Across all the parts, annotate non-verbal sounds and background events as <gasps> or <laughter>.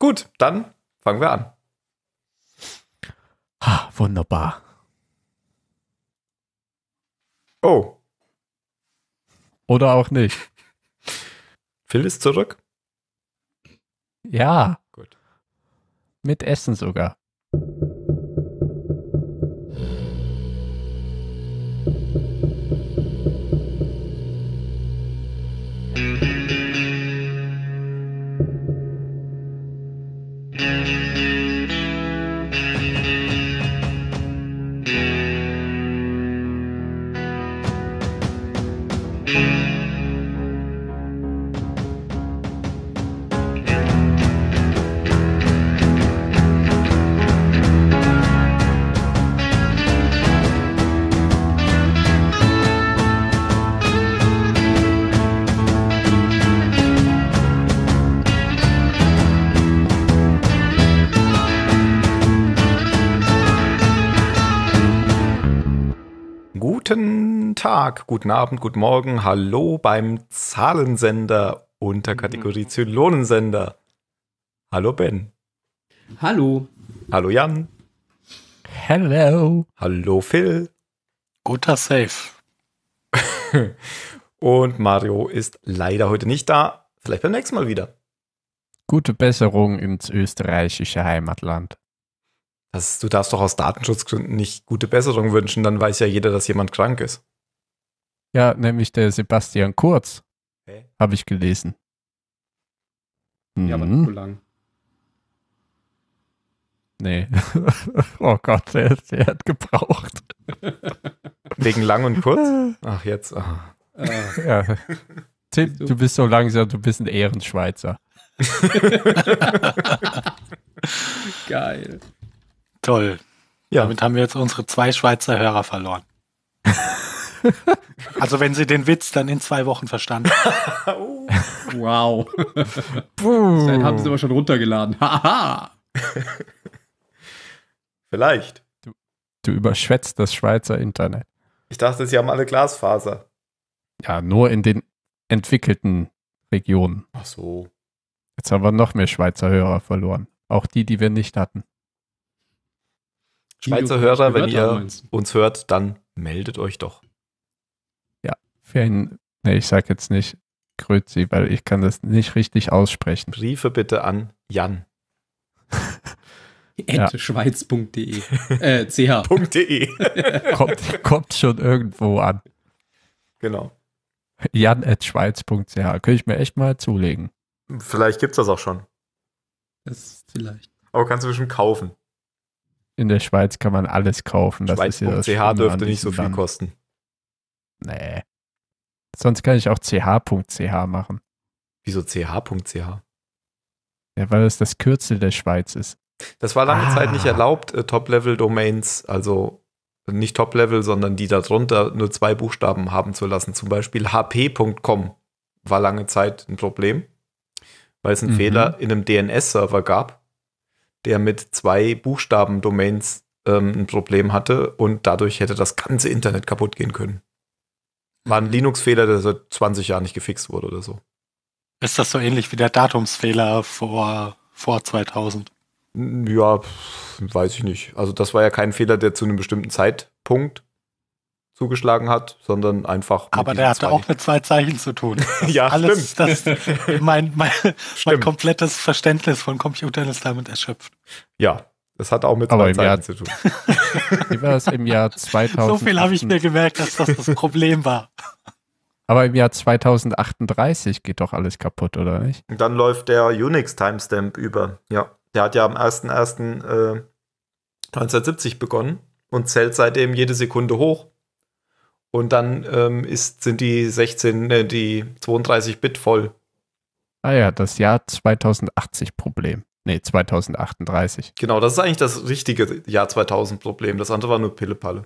Gut, dann fangen wir an. Ha, wunderbar. Oh. Oder auch nicht. Phil ist zurück. Ja. Gut. Mit Essen sogar. guten Abend, guten Morgen, hallo beim Zahlensender unter Kategorie Zylonensender. Hallo Ben. Hallo. Hallo Jan. Hello. Hallo Phil. Guter Safe. <laughs> Und Mario ist leider heute nicht da. Vielleicht beim nächsten Mal wieder. Gute Besserung ins österreichische Heimatland. Das, du darfst doch aus Datenschutzgründen nicht gute Besserung wünschen, dann weiß ja jeder, dass jemand krank ist. Ja, nämlich der Sebastian Kurz. Hä? Habe ich gelesen. Ja, aber nicht mhm. so lang. Nee. <laughs> oh Gott, der, der hat gebraucht. <laughs> Wegen lang und kurz? Ach, jetzt. Oh. <laughs> Ja. Tim, du? du bist so langsam, du bist ein Ehrenschweizer. Geil. Toll. Ja. Damit haben wir jetzt unsere zwei Schweizer Hörer verloren. <laughs> also wenn sie den Witz dann in zwei Wochen verstanden. oh. <laughs> wow. Dann haben sie immer schon runtergeladen. <laughs> Haha. Vielleicht. Du, du überschwätzt das Schweizer Internet. Ich dachte, sie haben alle Glasfaser. Ja, nur in den entwickelten Regionen. Ach so. Jetzt haben wir noch mehr Schweizer Hörer verloren. Auch die, die wir nicht hatten. Schweizer Hörer, wenn ihr uns hört, dann meldet euch doch für ein, ne, ich sag jetzt nicht Grötzi, weil ich kann das nicht richtig aussprechen. Briefe bitte an Jan. <laughs> schweiz.de äh, ch. <laughs> <laughs> kommt, kommt schon irgendwo an. Genau. Jan.schweiz.ch. Könnte ich mir echt mal zulegen. Vielleicht gibt es das auch schon. Das vielleicht. Aber kannst du bestimmt kaufen. In der Schweiz kann man alles kaufen. Das Schweiz. CH dürfte nicht so viel Land. kosten. Nee. Sonst kann ich auch ch.ch machen. Wieso ch.ch? Ja, weil es das Kürzel der Schweiz ist. Das war lange ah. Zeit nicht ah. erlaubt, äh, Top-Level-Domains, also nicht Top-Level, sondern die darunter nur zwei Buchstaben haben zu lassen. Zum Beispiel hp.com war lange Zeit ein Problem, weil es einen mhm. Fehler in einem DNS-Server gab, der mit zwei Buchstaben-Domains ähm, ein Problem hatte und dadurch hätte das ganze Internet kaputt gehen können war ein Linux-Fehler, der seit 20 Jahren nicht gefixt wurde oder so. Ist das so ähnlich wie der Datumsfehler vor, vor 2000? Ja, weiß ich nicht. Also das war ja kein Fehler, der zu einem bestimmten Zeitpunkt zugeschlagen hat, sondern einfach. Aber der hatte zwei. auch mit zwei Zeichen zu tun. <laughs> ja, alles, stimmt. Das, mein, mein, stimmt. mein komplettes Verständnis von Computern ist damit erschöpft. Ja, das hat auch mit Aber Zeit Jahr, zu tun. <laughs> Wie war das im Jahr 2000? So viel habe ich mir gemerkt, dass das das Problem war. Aber im Jahr 2038 geht doch alles kaputt, oder nicht? Und dann läuft der Unix-Timestamp über. Ja, der hat ja am 1.1.1970 äh, begonnen und zählt seitdem jede Sekunde hoch. Und dann ähm, ist, sind die 16, äh, ne, die 32 Bit voll. Ah ja, das Jahr 2080 Problem. Nee, 2038. Genau, das ist eigentlich das richtige Jahr 2000 Problem. Das andere war nur Pillepalle.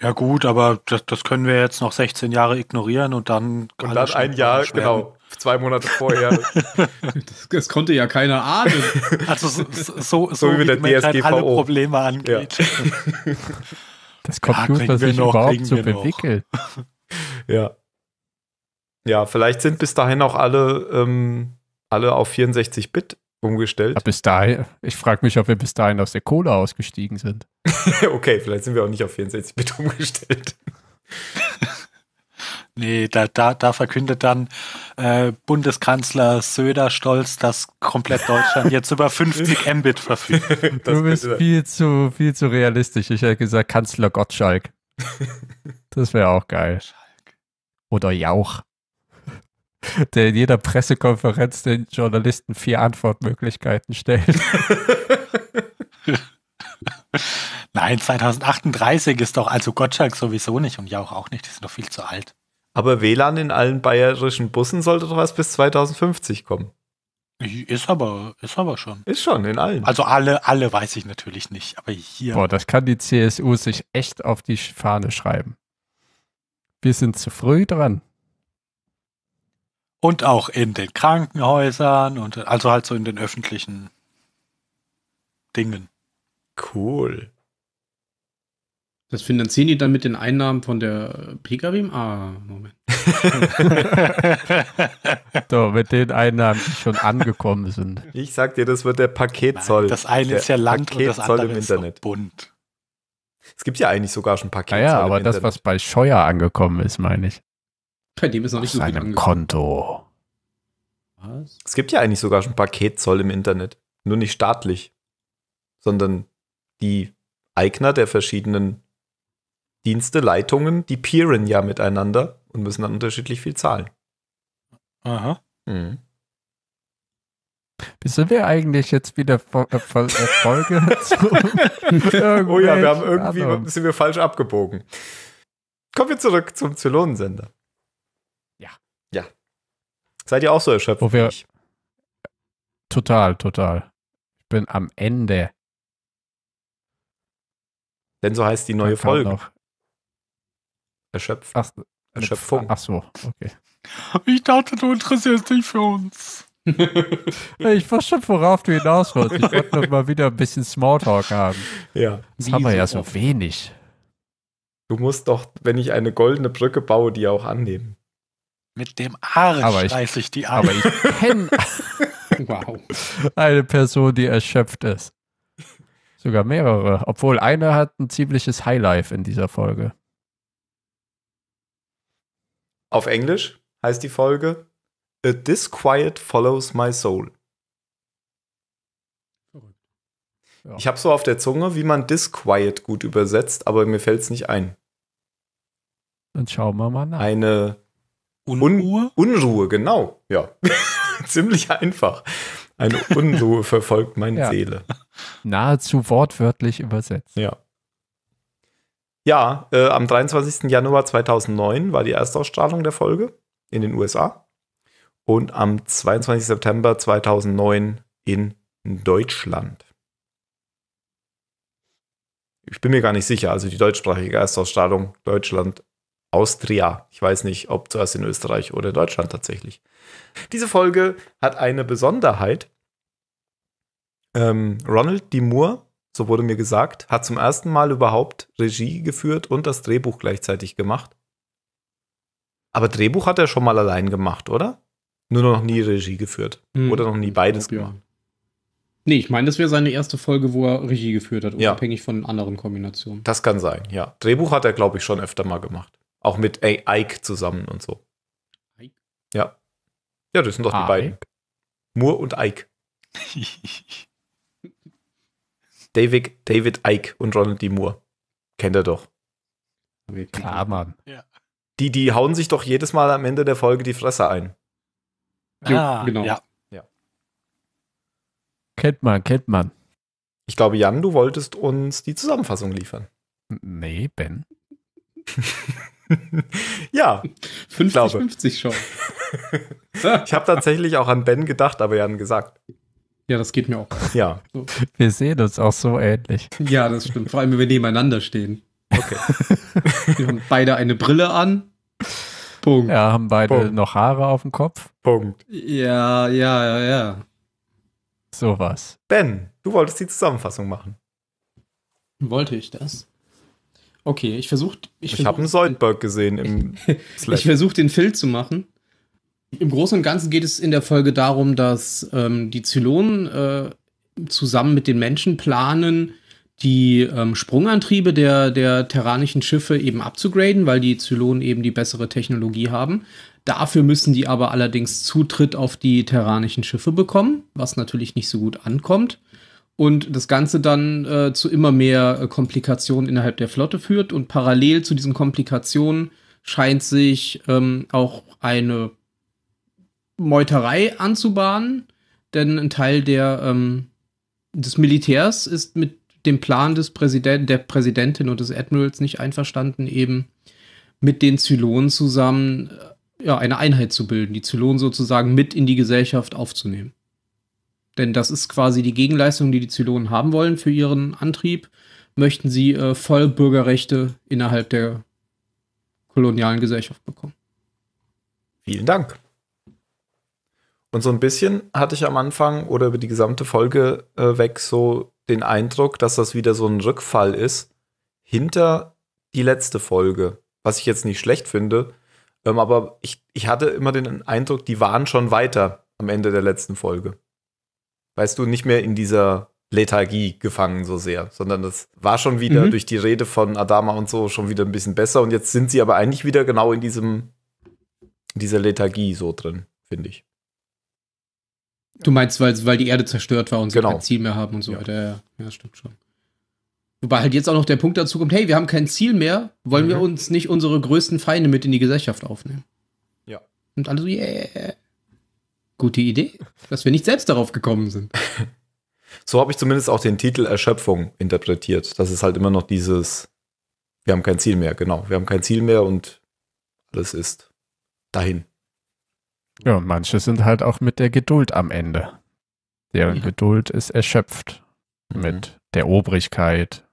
Ja gut, aber das, das, können wir jetzt noch 16 Jahre ignorieren und dann. Und dann ein Jahr, genau, zwei Monate vorher. das, das, konnte ja keiner ahnen. <laughs> Also so, so, so, wie, wie der DSGVO. Halt alle Probleme angeht. Ja. <laughs> Das Computer ja, sich noch, überhaupt zu entwickelt. <laughs> Ja. Ja, vielleicht sind bis dahin auch alle, ähm, alle auf 64-Bit umgestellt. Ja, bis dahin, ich frage mich, ob wir bis dahin aus der Kohle ausgestiegen sind. <laughs> okay, vielleicht sind wir auch nicht auf 64 Bit umgestellt. <laughs> nee, da, da, da, verkündet dann äh, Bundeskanzler Söder stolz, dass komplett Deutschland jetzt über 50 <laughs> Mbit verfügt. du bist viel zu, viel zu realistisch. Ich hätte gesagt Kanzler Gottschalk. Das wäre auch geil. Oder Jauch der in jeder Pressekonferenz den Journalisten vier Antwortmöglichkeiten stellt. <laughs> Nein, 2038 ist doch also Gottschalk sowieso nicht und Jauch auch nicht, die sind doch viel zu alt. Aber WLAN in allen bayerischen Bussen sollte doch erst bis 2050 kommen. Ist aber, ist aber schon. Ist schon, in allen. Also alle, alle weiß ich natürlich nicht, aber hier. Boah, das kann die CSU sich echt auf die Fahne schreiben. Wir sind zu früh dran. Und auch in den Krankenhäusern und also halt so in den öffentlichen Dingen. Cool. Das finanzieren die dann mit den Einnahmen von der Pkw? Ah, Moment. <laughs> so, mit den Einnahmen, die schon angekommen sind. Ich sag dir, das wird der Paketzoll. Nein, das eine ist ja Land Paketzoll und das andere im ist Internet. bunt. Es gibt ja eigentlich sogar schon Paketzoll. Naja, aber das, Internet. was bei Scheuer angekommen ist, meine ich. Bei dem ist noch nicht so viel seinem Konto. Was? Es gibt ja eigentlich sogar schon Paketzoll im Internet. Nur nicht staatlich, sondern die Eigner der verschiedenen Dienste, Leitungen, die peeren ja miteinander und müssen dann unterschiedlich viel zahlen. Aha. Mhm. Bist wir eigentlich jetzt wieder äh, äh, Fol <laughs> Oh ja, wir haben irgendwie sind wir falsch abgebogen. Kommen wir zurück zum Zylonensender. Seid ihr auch so erschöpft? Wo wir, total, total. Ich bin am Ende. Denn so heißt die neue Folge. Noch. Erschöpft. Ach, Erschöpfung. Ach so, okay. Ich dachte, du interessierst dich für uns. <laughs> ich verstehe, worauf du hinaus willst. Ich wollte noch mal wieder ein bisschen Smalltalk haben. Ja. Das haben wir ja so wenig. Du musst doch, wenn ich eine goldene Brücke baue, die auch annehmen. Mit dem Arsch aber ich, reiß ich die Arme. Aber ich kenne <laughs> wow. eine Person, die erschöpft ist. Sogar mehrere. Obwohl eine hat ein ziemliches Highlife in dieser Folge. Auf Englisch heißt die Folge A Disquiet Follows My Soul. Ja. Ich habe so auf der Zunge, wie man Disquiet gut übersetzt, aber mir fällt es nicht ein. Dann schauen wir mal nach. Eine Unruhe? Un Unruhe, genau. Ja. <laughs> Ziemlich einfach. Eine Unruhe verfolgt meine <laughs> ja. Seele. Nahezu wortwörtlich übersetzt. Ja. Ja, äh, am 23. Januar 2009 war die Erstausstrahlung der Folge in den USA und am 22. September 2009 in Deutschland. Ich bin mir gar nicht sicher, also die deutschsprachige Erstausstrahlung Deutschland Austria. Ich weiß nicht, ob zuerst in Österreich oder in Deutschland tatsächlich. Diese Folge hat eine Besonderheit. Ähm, Ronald D. Moore, so wurde mir gesagt, hat zum ersten Mal überhaupt Regie geführt und das Drehbuch gleichzeitig gemacht. Aber Drehbuch hat er schon mal allein gemacht, oder? Nur noch nie Regie geführt. Hm. Oder noch nie beides okay. gemacht. Nee, ich meine, das wäre seine erste Folge, wo er Regie geführt hat, ja. unabhängig von anderen Kombinationen. Das kann sein, ja. Drehbuch hat er, glaube ich, schon öfter mal gemacht. Auch mit ey, Ike zusammen und so. Ike? Ja. Ja, das sind doch die ah, beiden. Moore und Ike. <laughs> David, David Ike und Ronald D. Moore. Kennt er doch. Klar, Mann. Ja. Die, die hauen sich doch jedes Mal am Ende der Folge die Fresse ein. Ah, genau. Ja. ja. Kennt man, kennt man. Ich glaube, Jan, du wolltest uns die Zusammenfassung liefern. Nee, Ben. <laughs> <laughs> ja. 50-50 schon. <laughs> ich habe tatsächlich auch an Ben gedacht, aber Jan gesagt. Ja, das geht mir auch. Ja. So. Wir sehen uns auch so ähnlich. Ja, das stimmt. Vor allem, wenn wir nebeneinander stehen. Okay. <laughs> wir haben beide eine Brille an. Punkt. Ja, haben beide Punkt. noch Haare auf dem Kopf. Punkt. Ja, ja, ja, ja. Sowas. Ben, du wolltest die Zusammenfassung machen. Wollte ich das? Okay, ich versuche. Ich, ich habe einen Soldberg gesehen im Ich <laughs> versuche den Film zu machen. Im Großen und Ganzen geht es in der Folge darum, dass ähm, die Zylonen äh, zusammen mit den Menschen planen, die ähm, Sprungantriebe der, der terranischen Schiffe eben abzugraden, weil die Zylonen eben die bessere Technologie haben. Dafür müssen die aber allerdings Zutritt auf die terranischen Schiffe bekommen, was natürlich nicht so gut ankommt und das Ganze dann äh, zu immer mehr äh, Komplikationen innerhalb der Flotte führt. Und parallel zu diesen Komplikationen scheint sich ähm, auch eine Meuterei anzubahnen, denn ein Teil der, ähm, des Militärs ist mit dem Plan des Präsidenten, der Präsidentin und des Admirals nicht einverstanden, eben mit den Zylonen zusammen äh, ja, eine Einheit zu bilden, die Zylonen sozusagen mit in die Gesellschaft aufzunehmen. Denn das ist quasi die Gegenleistung, die die Zylonen haben wollen für ihren Antrieb. Möchten sie äh, voll Bürgerrechte innerhalb der kolonialen Gesellschaft bekommen. Vielen Dank. Und so ein bisschen hatte ich am Anfang oder über die gesamte Folge äh, weg so den Eindruck, dass das wieder so ein Rückfall ist hinter die letzte Folge. Was ich jetzt nicht schlecht finde, ähm, aber ich, ich hatte immer den Eindruck, die waren schon weiter am Ende der letzten Folge weißt du, nicht mehr in dieser Lethargie gefangen so sehr, sondern das war schon wieder mhm. durch die Rede von Adama und so schon wieder ein bisschen besser und jetzt sind sie aber eigentlich wieder genau in diesem dieser Lethargie so drin, finde ich. Du meinst, weil, weil die Erde zerstört war und sie genau. kein Ziel mehr haben und so ja. weiter. Ja, stimmt schon. Wobei halt jetzt auch noch der Punkt dazu kommt, hey, wir haben kein Ziel mehr, wollen mhm. wir uns nicht unsere größten Feinde mit in die Gesellschaft aufnehmen? Ja. Und alle so, yeah. Gute Idee, dass wir nicht selbst darauf gekommen sind. So habe ich zumindest auch den Titel Erschöpfung interpretiert. Das ist halt immer noch dieses, wir haben kein Ziel mehr, genau. Wir haben kein Ziel mehr und alles ist dahin. Ja, und manche sind halt auch mit der Geduld am Ende. Deren ja. Geduld ist erschöpft mhm. mit der Obrigkeit.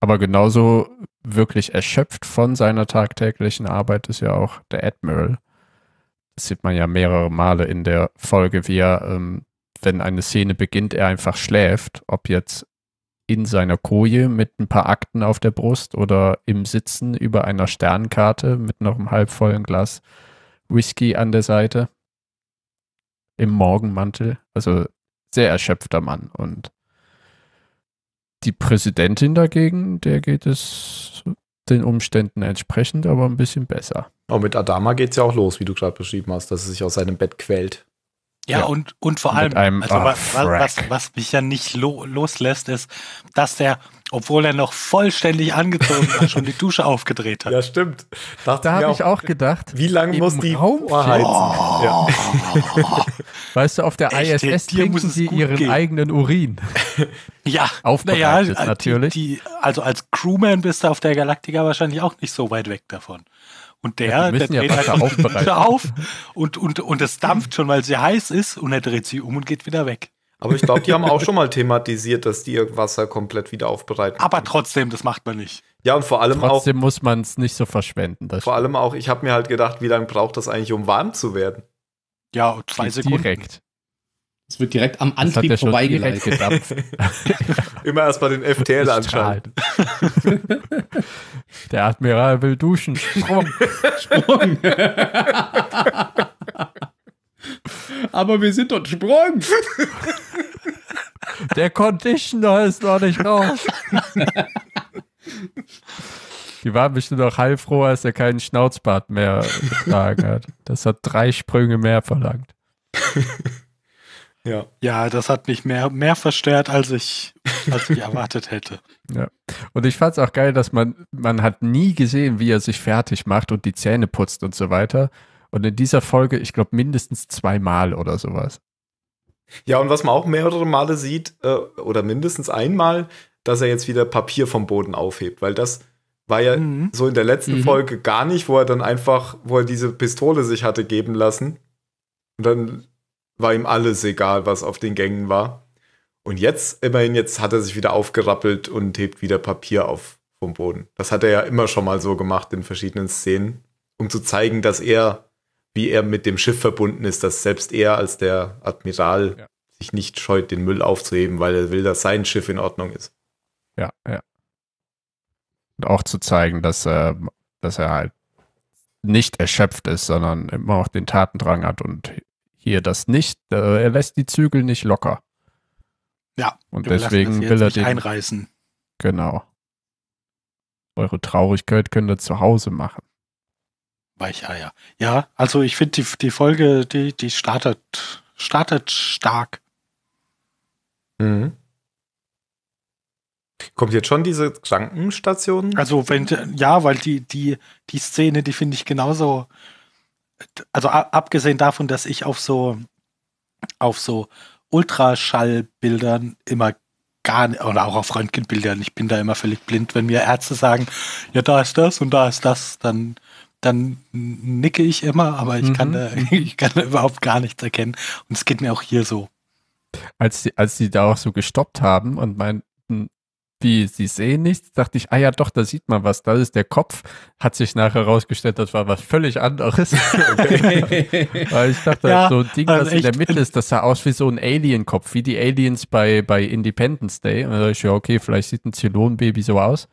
Aber genauso wirklich erschöpft von seiner tagtäglichen Arbeit ist ja auch der Admiral das sieht man ja mehrere Male in der Folge, wie er, ähm, wenn eine Szene beginnt, er einfach schläft, ob jetzt in seiner Koje mit ein paar Akten auf der Brust oder im Sitzen über einer Sternkarte mit noch einem halbvollen Glas Whisky an der Seite im Morgenmantel. Also sehr erschöpfter Mann. Und die Präsidentin dagegen, der geht es den Umständen entsprechend, aber ein bisschen besser. Aber mit Adama geht es ja auch los, wie du gerade beschrieben hast, dass er sich aus seinem Bett quält. Ja, ja, und, und vor allem, einem, also oh, was, was, was, mich ja nicht lo loslässt, ist, dass der, obwohl er noch vollständig angezogen war, schon die Dusche aufgedreht hat. Ja, stimmt. Dachte da habe ich auch gedacht. Wie lange muss die Raumschiff? Oh, ja. Weißt du, auf der Echt, ISS trinken sie ihren gehen. eigenen Urin. <laughs> ja, aufbereitet ja, natürlich. Die, die, also als Crewman bist du auf der Galaktika wahrscheinlich auch nicht so weit weg davon. Und der, ja, der dreht ja halt <laughs> einfach auf und, und, und das dampft schon, weil sie heiß ist und er dreht sie um und geht wieder weg. Aber ich glaube, die haben auch schon mal thematisiert, dass die ihr Wasser komplett wieder aufbereiten. Aber können. trotzdem, das macht man nicht. Ja, und vor allem trotzdem auch. Trotzdem muss man es nicht so verschwenden. vor stimmt. allem auch, ich habe mir halt gedacht, wie lange braucht das eigentlich, um warm zu werden? Ja, zwei Sekunden. Direkt. Es wird direkt am Antrieb vorbeigeleitet. <laughs> Immer erst mal den FTL anschalten. Der Admiral will duschen. Sprung. Sprung. Aber wir sind dort Sprung. Der Conditioner ist noch nicht raus. Die waren bestimmt noch heilfroh, als er keinen Schnauzbart mehr getragen hat. Das hat drei Sprünge mehr verlangt. Ja. ja, das hat mich mehr, mehr verstört, als ich, als ich <laughs> erwartet hätte. Ja. Und ich fand es auch geil, dass man, man hat nie gesehen, wie er sich fertig macht und die Zähne putzt und so weiter. Und in dieser Folge, ich glaube, mindestens zweimal oder sowas. Ja, und was man auch mehrere Male sieht, äh, oder mindestens einmal, dass er jetzt wieder Papier vom Boden aufhebt, weil das war ja mhm. so in der letzten mhm. Folge gar nicht, wo er dann einfach, wo er diese Pistole sich hatte geben lassen. Und dann war ihm alles egal, was auf den Gängen war. Und jetzt, immerhin, jetzt hat er sich wieder aufgerappelt und hebt wieder Papier auf vom Boden. Das hat er ja immer schon mal so gemacht in verschiedenen Szenen, um zu zeigen, dass er, wie er mit dem Schiff verbunden ist, dass selbst er als der Admiral ja. sich nicht scheut, den Müll aufzuheben, weil er will, dass sein Schiff in Ordnung ist. Ja, ja. Und auch zu zeigen, dass, äh, dass er halt nicht erschöpft ist, sondern immer auch den Tatendrang hat und hier das nicht. Äh, er lässt die Zügel nicht locker. Ja, und deswegen will er den einreißen. Genau. Eure Traurigkeit könnt ihr zu Hause machen. Weicheier. Ja, also ich finde die, die Folge, die, die startet, startet stark. Mhm. Kommt jetzt schon diese Krankenstation? Also wenn ja, weil die die die Szene, die finde ich genauso also abgesehen davon, dass ich auf so, auf so Ultraschallbildern immer gar nicht, oder auch auf Röntgenbildern, ich bin da immer völlig blind, wenn mir Ärzte sagen, ja, da ist das und da ist das, dann dann nicke ich immer, aber ich, mhm. kann da, <laughs> ich kann da überhaupt gar nichts erkennen. Und es geht mir auch hier so. Als sie als da auch so gestoppt haben und mein, die, sie sehen nichts, dachte ich, ah ja doch, da sieht man was, da ist der Kopf, hat sich nachher herausgestellt, das war was völlig anderes. <laughs> <laughs> Weil ich dachte, ja, so ein Ding, also was echt, in der Mitte ist, das sah aus wie so ein Alien-Kopf, wie die Aliens bei, bei Independence Day. Und da dachte ich, ja okay, vielleicht sieht ein Zylon-Baby so aus.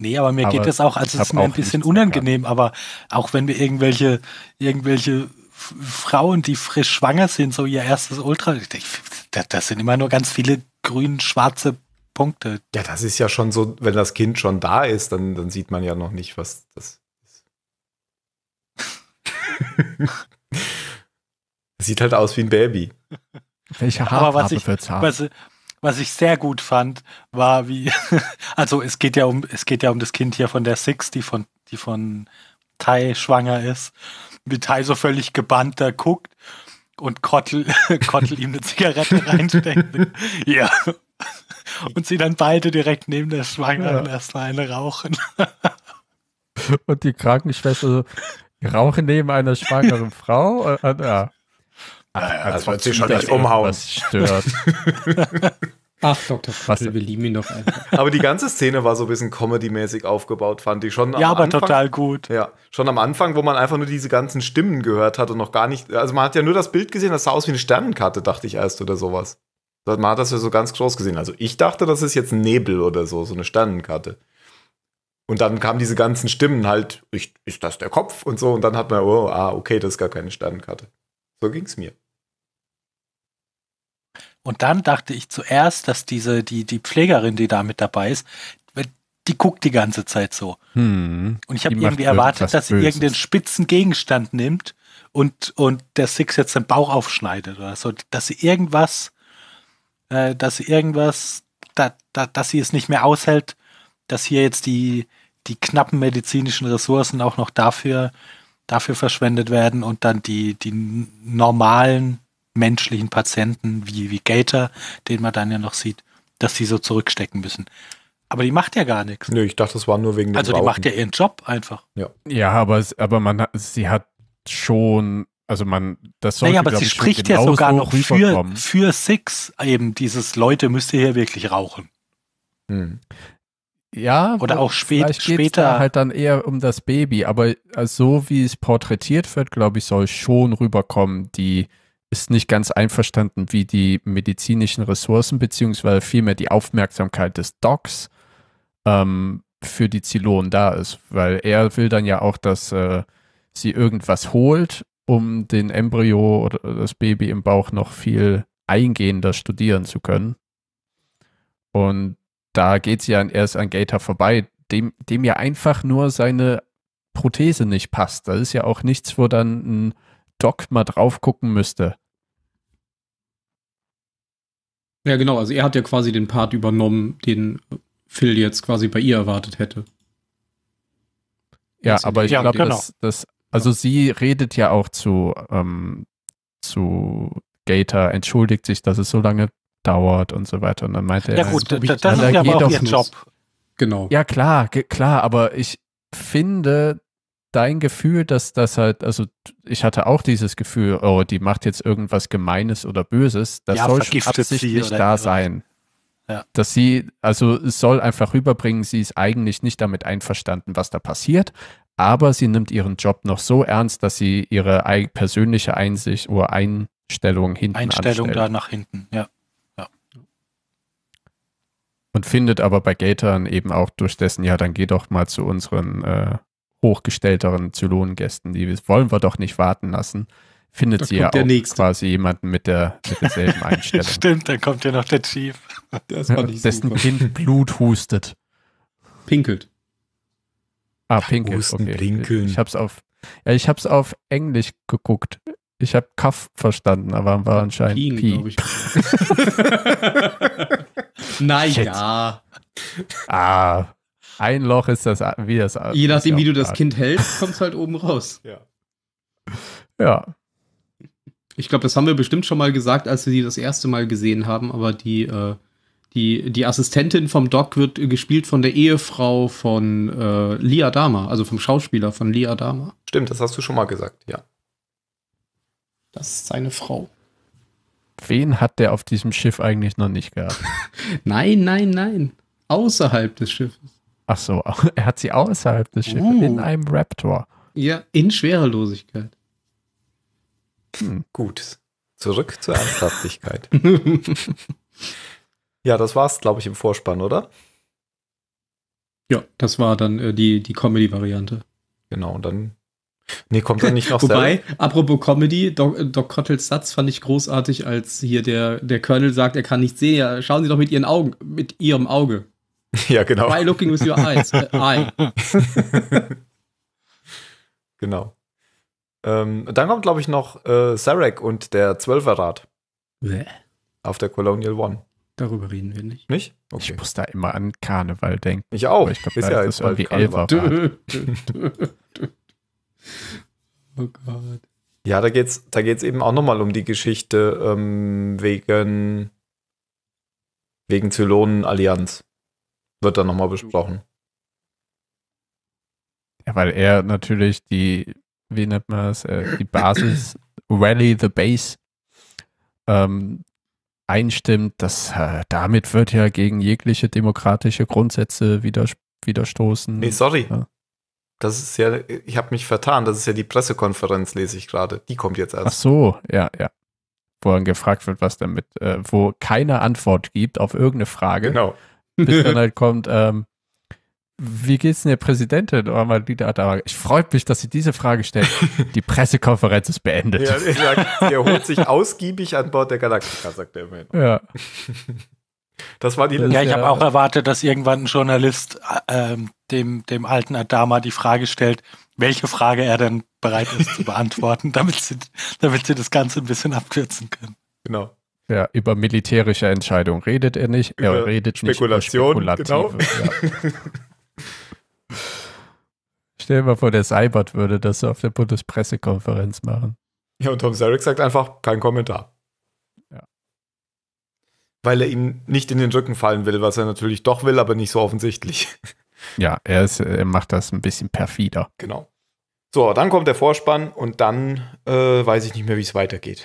Nee, aber mir aber geht das auch, also es ist mir ein bisschen unangenehm, gehabt. aber auch wenn wir irgendwelche, irgendwelche Frauen, die frisch schwanger sind, so ihr erstes Ultra, das sind immer nur ganz viele grün-schwarze Punkte. Ja, das ist ja schon so, wenn das Kind schon da ist, dann, dann sieht man ja noch nicht, was das ist. <laughs> sieht halt aus wie ein Baby. Welche Haarfarbe Aber was ich, wird's haben? Was, was ich sehr gut fand, war wie, <laughs> also es geht ja um, es geht ja um das Kind hier von der Six, die von, die von Tai schwanger ist, wie Tai so völlig gebannt da guckt und Kottel, <laughs> Kottel ihm eine Zigarette reinsteckt. ja, <laughs> Und sie dann beide direkt neben der Schwangeren ja. erstmal eine rauchen. <laughs> Und die Krankenschwester so, rauchen neben einer schwangeren <laughs> Frau? Äh, äh, ja. das als wollte sie schon nicht umhauen. Das stört. Ach, Dr. Kuschel, wir lieben ihn noch einfach. Aber die ganze Szene war so ein bisschen comedy-mäßig aufgebaut, fand ich schon. ja, aber Anfang, total gut. Ja, schon am Anfang, wo man einfach nur diese ganzen Stimmen gehört hat und noch gar nicht. Also, man hat ja nur das Bild gesehen, das sah aus wie eine Sternenkarte, dachte ich erst oder sowas. Man hat das ja so ganz groß gesehen. Also ich dachte, das ist jetzt ein Nebel oder so, so eine Sternenkarte. Und dann kamen diese ganzen Stimmen halt, ich, ist das der Kopf und so. Und dann hat man, oh, ah, okay, das ist gar keine Sternenkarte. So ging es mir. Und dann dachte ich zuerst, dass diese, die, die Pflegerin, die da mit dabei ist, die guckt die ganze Zeit so. Hm, und ich habe irgendwie erwartet, dass sie Böses. irgendeinen spitzen Gegenstand nimmt und, und der Six jetzt den Bauch aufschneidet oder so, dass sie irgendwas äh, dass irgendwas, da, da, dass sie es nicht mehr aushält, dass hier jetzt die, die knappen medizinischen Ressourcen auch noch dafür, dafür verschwendet werden und dann die, die normalen menschlichen Patienten wie, wie Gator, den man dann ja noch sieht, dass sie so zurückstecken müssen. Aber die macht ja gar nichts. Nö, ich dachte, das war nur wegen dem Also die Rauchen. macht ja ihren Job einfach. Ja, ja aber, aber man, sie hat schon also man, das sollte, Naja, aber sie spricht ja sogar noch für, für Six eben dieses Leute müsst ihr hier wirklich rauchen. Hm. Ja, oder auch spät, später da halt dann eher um das Baby, aber also so wie es porträtiert wird, glaube ich, soll schon rüberkommen, die ist nicht ganz einverstanden, wie die medizinischen Ressourcen beziehungsweise vielmehr die Aufmerksamkeit des Docs ähm, für die Zylonen da ist, weil er will dann ja auch, dass äh, sie irgendwas holt um den Embryo oder das Baby im Bauch noch viel eingehender studieren zu können. Und da geht sie ja erst an Gator vorbei, dem, dem ja einfach nur seine Prothese nicht passt. Das ist ja auch nichts, wo dann ein Doc mal drauf gucken müsste. Ja, genau. Also er hat ja quasi den Part übernommen, den Phil jetzt quasi bei ihr erwartet hätte. Ja, aber ich ja, glaube, genau. das, das also sie redet ja auch zu, ähm, zu Gator, entschuldigt sich, dass es so lange dauert und so weiter. Und dann meinte ja, er, gut, das, das, ist ja aber auch ihr Job. Genau. Ja, klar, klar, aber ich finde dein Gefühl, dass das halt, also ich hatte auch dieses Gefühl, oh, die macht jetzt irgendwas Gemeines oder Böses, das ja, soll schon absichtlich da sein. Ja. Dass sie, also es soll einfach rüberbringen, sie ist eigentlich nicht damit einverstanden, was da passiert, aber sie nimmt ihren Job noch so ernst, dass sie ihre persönliche Einsicht oder Einstellung hinten Einstellung anstellt. da nach hinten, ja. ja. Und findet aber bei Gatern eben auch durch dessen, ja, dann geh doch mal zu unseren äh, hochgestellteren Zylonengästen, die wollen wir doch nicht warten lassen, findet da sie ja auch Nächste. quasi jemanden mit, der, mit derselben <laughs> Einstellung. Stimmt, dann kommt ja noch der Chief. Das fand ich Dessen super. Kind Blut hustet. Pinkelt. Ah, Pinkel. Husten, okay. Blinkeln. Ich, ich hab's auf, ja, ich hab's auf Englisch geguckt. Ich habe Kaff verstanden, aber war anscheinend Pien, Pi. <laughs> naja. Ah, ein Loch ist das, wie das. Je nachdem, wie du das Kind hältst, kommt's halt oben raus. Ja. Ja. Ich glaube, das haben wir bestimmt schon mal gesagt, als wir die das erste Mal gesehen haben, aber die äh, die, die Assistentin vom Doc wird gespielt von der Ehefrau von äh, Lia Dama, also vom Schauspieler von Lia Dama. Stimmt, das hast du schon mal gesagt, ja. Das ist seine Frau. Wen hat der auf diesem Schiff eigentlich noch nicht gehabt? <laughs> nein, nein, nein. Außerhalb des Schiffes. Ach so, <laughs> er hat sie außerhalb des Schiffes, oh. in einem Raptor. Ja, in Schwerelosigkeit. Hm. Gut. Zurück zur Ernsthaftigkeit. <laughs> Ja, das war's, glaube ich, im Vorspann, oder? Ja, das war dann äh, die, die Comedy-Variante. Genau, und dann. Nee, kommt dann nicht <laughs> noch Wobei, Sarah? apropos Comedy, Doc, äh, Doc Cottels Satz fand ich großartig, als hier der, der Colonel sagt, er kann nicht sehen. Ja, schauen Sie doch mit Ihren Augen, mit Ihrem Auge. <laughs> Ja, genau. By looking with your eyes? <laughs> Äh, eye. genau. Ähm, dann kommt, glaube ich, noch äh, Sarek und der Zwölferrad. Bäh. Auf der Colonial One. Darüber reden wir nicht. Nicht? Okay. Ich muss da immer an Karneval denken. Ich auch. Aber ich glaube, da ja ist irgendwie Karneval. Elfer. oh Gott. Ja, da geht's, da geht's eben auch nochmal um die Geschichte ähm, wegen wegen Zylonen-Allianz. Wird dann nochmal besprochen. Ja, weil er natürlich die, wie nennt man es, äh, die Basis, Rally the Base, ähm, einstimmt, das, äh, damit wird ja gegen jegliche demokratische Grundsätze widers widerstoßen. Nee, sorry. Ja. Das ist ja, ich habe mich vertan, das ist ja die Pressekonferenz, lese ich gerade. Die kommt jetzt erst. Ach so, ja, ja. Wo dann gefragt wird, was damit, äh, wo keine Antwort gibt auf irgendeine Frage. Genau. Bis dann halt kommt, ähm, wie geht's denn der Präsidentin? Oh, Marlita Adawa. Ich freue mich, dass Sie diese Frage stellt. <laughs> Die Pressekonferenz ist beendet. Ja, sagt, sie erholt sich ausgiebig an Bord der Galactica, sagt der Mann. Ja. <laughs> Das war die Ja, ich habe auch erwartet, dass irgendwann ein Journalist äh, dem, dem alten Adama die Frage stellt, welche Frage er denn bereit ist zu beantworten, <laughs> damit sie, damit sie das Ganze ein bisschen abkürzen können. Genau. Ja, über militärische Entscheidungen redet er nicht. Über er redet Spekulation, nicht über Spekulative. Genau. Ja. Stell dir mal vor, der Seibert würde das auf der Bundespressekonferenz machen. Ja, und Tom Zarek sagt einfach kein Kommentar. Ja. Weil er ihm nicht in den Rücken fallen will, was er natürlich doch will, aber nicht so offensichtlich. <laughs> Ja, er, ist, er macht das ein bisschen perfider. Genau. So, dann kommt der Vorspann und dann äh, weiß ich nicht mehr, wie es weitergeht.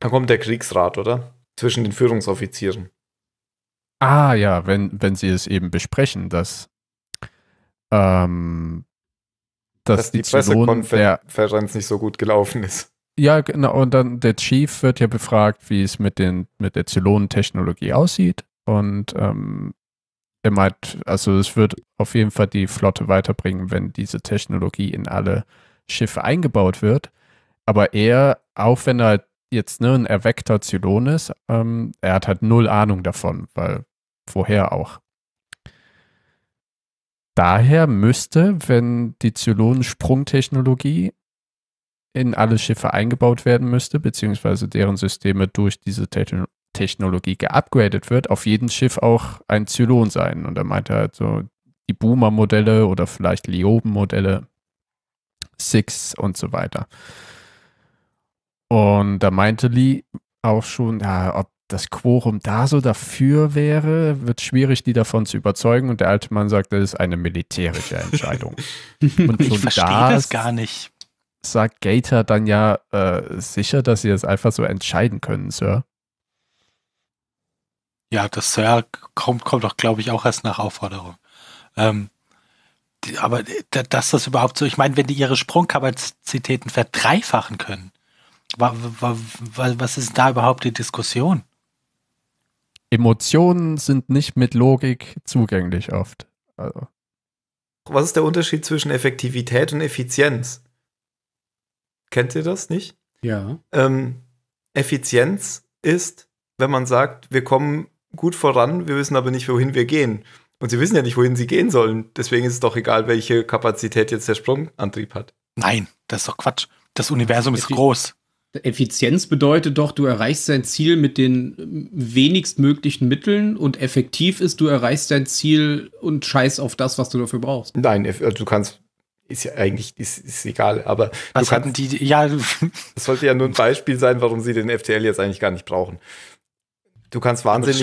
Dann kommt der Kriegsrat, oder? Zwischen den Führungsoffizieren. Ah ja, wenn, wenn sie es eben besprechen, dass ähm, dass, dass die, die Pressekonferenz nicht so gut gelaufen ist. Ja, genau. Und dann der Chief wird ja befragt, wie es mit, den, mit der Zylonentechnologie aussieht. Und ähm, er meint, also es wird auf jeden Fall die Flotte weiterbringen, wenn diese Technologie in alle Schiffe eingebaut wird. Aber er, auch wenn er jetzt ne, ein erweckter Zylon ist, ähm, er hat halt null Ahnung davon, weil vorher auch daher müsste, wenn die Zylonen-Sprungtechnologie in alle Schiffe eingebaut werden müsste, beziehungsweise deren Systeme durch diese Technologie geupgradet wird, auf jedem Schiff auch ein Zylon sein. Und er meinte halt so, die Boomer-Modelle oder vielleicht Lioben-Modelle, Six und so weiter. Und da meinte Lee auch schon, ja, ob das Quorum da so dafür wäre, wird schwierig, die davon zu überzeugen. Und der alte Mann sagt, das ist eine militärische Entscheidung. <laughs> und ich verstehe das gar nicht. Sagt Gator dann ja äh, sicher, dass sie das einfach so entscheiden können, Sir. Ja, das Sir kommt, kommt doch, glaube ich, auch erst nach Aufforderung. Ähm, aber äh, dass das überhaupt so, ich meine, wenn die ihre Sprungkapazitäten verdreifachen können, was ist da überhaupt die Diskussion? Emotionen sind nicht mit Logik zugänglich oft. Also. Was ist der Unterschied zwischen Effektivität und Effizienz? Kennt ihr das nicht? Ja. Ähm, Effizienz ist, wenn man sagt, wir kommen gut voran, wir wissen aber nicht, wohin wir gehen. Und sie wissen ja nicht, wohin sie gehen sollen. Deswegen ist es doch egal, welche Kapazität jetzt der Sprungantrieb hat. Nein, das ist doch Quatsch. Das Universum ist Effi groß. Effizienz bedeutet doch, du erreichst dein Ziel mit den wenigstmöglichen Mitteln und effektiv ist, du erreichst dein Ziel und scheiß auf das, was du dafür brauchst. Nein, äh, du kannst ist ja eigentlich ist, ist egal, aber was du kannst, die ja <laughs> das sollte ja nur ein Beispiel sein, warum sie den FTL jetzt eigentlich gar nicht brauchen. Du kannst wahnsinnig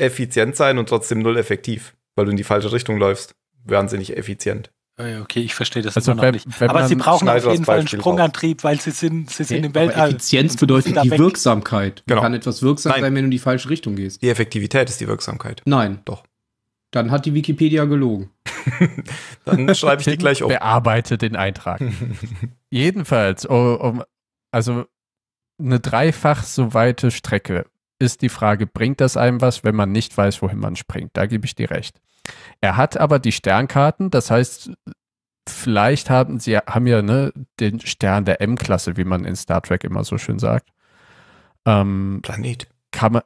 effizient sein und trotzdem null effektiv, weil du in die falsche Richtung läufst. Wahnsinnig effizient. Okay, ich verstehe das also immer wenn, noch nicht. aber sie brauchen auf jeden Fall einen Sprungantrieb, weil sie sind, sie sind okay, im Weltall. Effizienz bedeutet die Wirksamkeit. Genau. Kann etwas wirksam Nein. sein, wenn du in die falsche Richtung gehst. Die Effektivität ist die Wirksamkeit. Nein. Doch. Dann hat die Wikipedia gelogen. <laughs> Dann schreibe ich die gleich um. Bearbeite den Eintrag. <laughs> Jedenfalls, oh, um, also eine dreifach so weite Strecke ist die Frage, bringt das einem was, wenn man nicht weiß, wohin man springt? Da gebe ich dir recht. Er hat aber die Sternkarten, das heißt, vielleicht haben sie haben ja ne, den Stern der M-Klasse, wie man in Star Trek immer so schön sagt. Ähm, Planet. Kann man,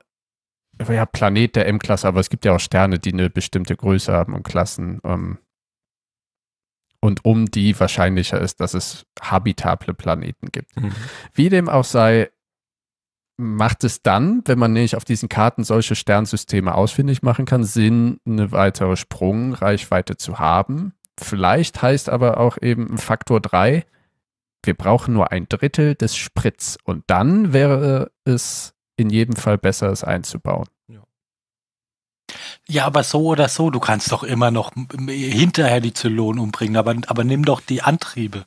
ja, Planet der M-Klasse, aber es gibt ja auch Sterne, die eine bestimmte Größe haben und Klassen. Ähm, und um die wahrscheinlicher ist, dass es habitable Planeten gibt. Mhm. Wie dem auch sei, macht es dann, wenn man nämlich auf diesen Karten solche Sternsysteme ausfindig machen kann, Sinn, eine weitere Sprungreichweite zu haben? Vielleicht heißt aber auch eben Faktor 3, wir brauchen nur ein Drittel des Spritz. Und dann wäre es in jedem Fall besser, es einzubauen. Ja, aber so oder so, du kannst doch immer noch hinterher die Zylonen umbringen, aber, aber nimm doch die Antriebe.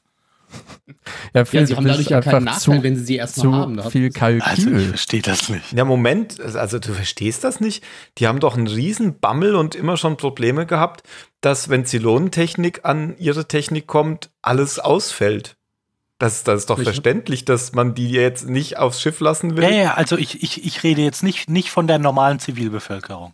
Ja, viel, ja, sie haben dadurch ja keinen Nachteil, zu, wenn sie sie erstmal haben. Da viel Kalkül. Also ich verstehe das nicht. Ja, Moment, also du verstehst das nicht. Die haben doch einen riesen Bammel und immer schon Probleme gehabt, dass wenn Zylonentechnik an ihre Technik kommt, alles ausfällt. Das, das ist doch ich verständlich, dass man die jetzt nicht aufs Schiff lassen will. Ja, ja, also ich, ich, ich rede jetzt nicht, nicht von der normalen Zivilbevölkerung.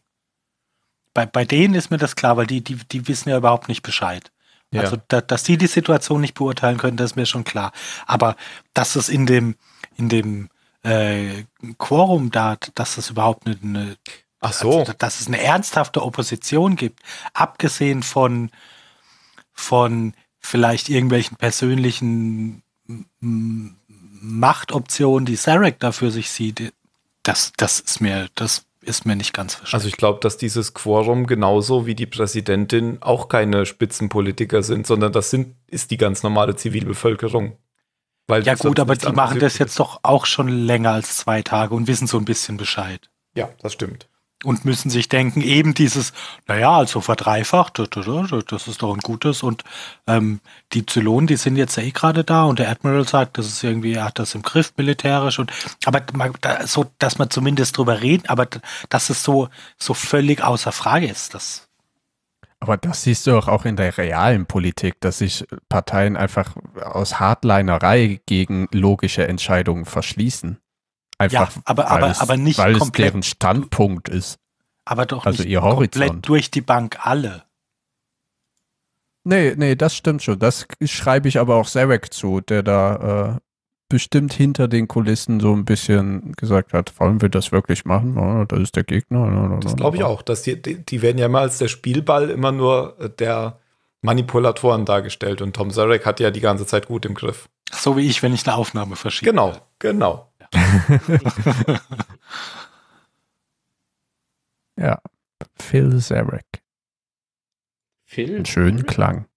Bei, bei denen ist mir das klar, weil die, die, die wissen ja überhaupt nicht Bescheid. Ja. Also, da, dass die die Situation nicht beurteilen können, das ist mir schon klar. Aber dass es in dem, in dem äh, Quorum da, dass es überhaupt eine, eine Ach also, so. Also, dass es eine ernsthafte Opposition gibt, abgesehen von, von vielleicht irgendwelchen persönlichen Machtoptionen, die Sarek dafür sich sieht, das, das ist mir, das ist mir nicht ganz verständlich. Also ich glaube, dass dieses Quorum genauso wie die Präsidentin auch keine Spitzenpolitiker sind, sondern das sind, ist die ganz normale Zivilbevölkerung. Weil ja gut, aber die machen das jetzt doch auch schon länger als zwei Tage und wissen so ein bisschen Bescheid. Ja, das stimmt und müssen sich denken, eben dieses, naja, also verdreifacht, das ist doch ein gutes. Und ähm, die Zylonen, die sind jetzt ja eh gerade da und der Admiral sagt, das ist irgendwie, er hat das im Griff militärisch und aber so, dass man zumindest drüber reden, aber dass es so, so völlig außer Frage ist, das. Aber das siehst du auch, auch in der realen Politik, dass sich Parteien einfach aus Hardlinerei gegen logische Entscheidungen verschließen. Einfach, ja, aber, aber, weil es, aber nicht weil komplett, es deren Standpunkt ist. Aber doch also nicht ihr Horizont. komplett durch die Bank alle. Nee, nee, das stimmt schon. Das schreibe ich aber auch Zarek zu, der da äh, bestimmt hinter den Kulissen so ein bisschen gesagt hat, wollen wir das wirklich machen? Oh, das ist der Gegner. Das glaube ich auch. Dass die, die werden ja immer als der Spielball immer nur äh, der Manipulatoren dargestellt und Tom Zarek hat ja die ganze Zeit gut im Griff. So wie ich, wenn ich eine Aufnahme verschiebe. Genau, genau. <laughs> ja, Phil Zarek. Phil? Einen schönen Klang.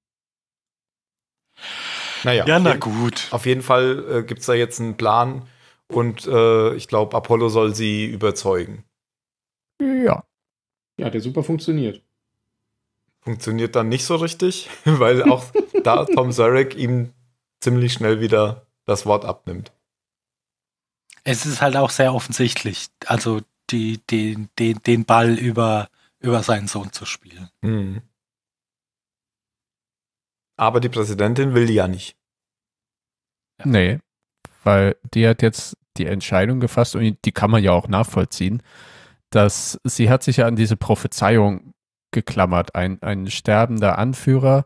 Naja, ja, na gut. Auf jeden Fall äh, gibt es da jetzt einen Plan und äh, ich glaube, Apollo soll sie überzeugen. Ja. Ja, der super funktioniert. Funktioniert dann nicht so richtig, <laughs> weil auch da Tom Zarek ihm ziemlich schnell wieder das Wort abnimmt es ist halt auch sehr offensichtlich, also die, die, die, den Ball über, über seinen Sohn zu spielen. Mhm. Aber die Präsidentin will die ja nicht. Ja. Nee, weil die hat jetzt die Entscheidung gefasst und die kann man ja auch nachvollziehen, dass sie hat sich ja an diese Prophezeiung geklammert. Ein, ein sterbender Anführer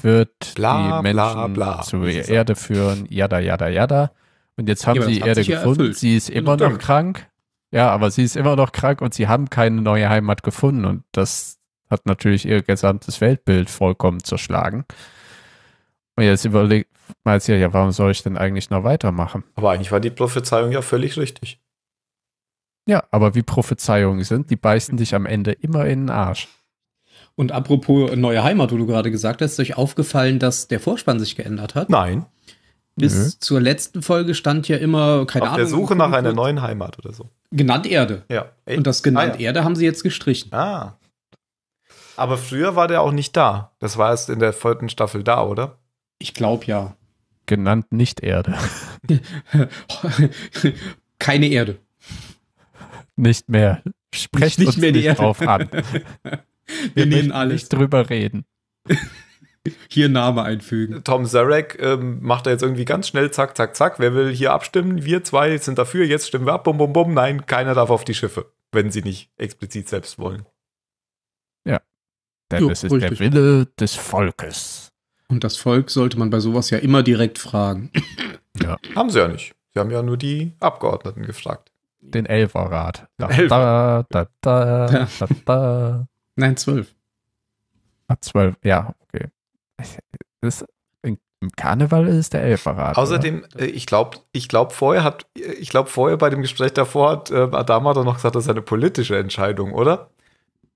wird bla, die Menschen bla, bla, zur Erde führen, yada, yada, yada. Und jetzt haben ja, sie die Erde gefunden. Ja sie ist immer noch krank. Ja, aber sie ist immer noch krank und sie haben keine neue Heimat gefunden. Und das hat natürlich ihr gesamtes Weltbild vollkommen zerschlagen. Und jetzt überlegt man sich ja, warum soll ich denn eigentlich noch weitermachen? Aber eigentlich war die Prophezeiung ja völlig richtig. Ja, aber wie Prophezeiungen sind, die beißen dich am Ende immer in den Arsch. Und apropos neue Heimat, wo du gerade gesagt hast, ist euch aufgefallen, dass der Vorspann sich geändert hat? Nein. Bis Nö. Mhm. zur letzten Folge stand ja immer, keine Auf Ahnung. Auf der Suche nach einer neuen Heimat oder so. Genannt Erde. Ja. Ey. Und das genannt ah, ja. Erde haben sie jetzt gestrichen. Ah. Aber früher war der auch nicht da. Das war erst in der vierten Staffel da, oder? Ich glaube ja. Genannt nicht Erde. <laughs> keine Erde. Nicht mehr. Sprecht nicht, nicht uns mehr nicht Erde. drauf an. <laughs> Wir, Wir nehmen alles. nicht drüber reden. Hier Name einfügen. Tom Zarek ähm, macht da jetzt irgendwie ganz schnell, zack, zack, zack. Wer will hier abstimmen? Wir zwei sind dafür, jetzt stimmen wir ab, bum, bum, bum. Nein, keiner darf auf die Schiffe, wenn sie nicht explizit selbst wollen. Ja. Denn jo, es ist der Wille des Volkes. Und das Volk sollte man bei sowas ja immer direkt fragen. Ja. Haben sie ja nicht. Sie haben ja nur die Abgeordneten gefragt. Den Elferrat. Da, da, da, da, da, da. Nein, zwölf. Ah, zwölf, ja, okay das, im Karneval ist der Elfverrat. Außerdem, oder? Äh, ich glaube, ich glaube vorher hat, ich glaube vorher bei dem Gespräch davor hat äh, Adama doch noch gesagt, das ist eine politische Entscheidung, oder?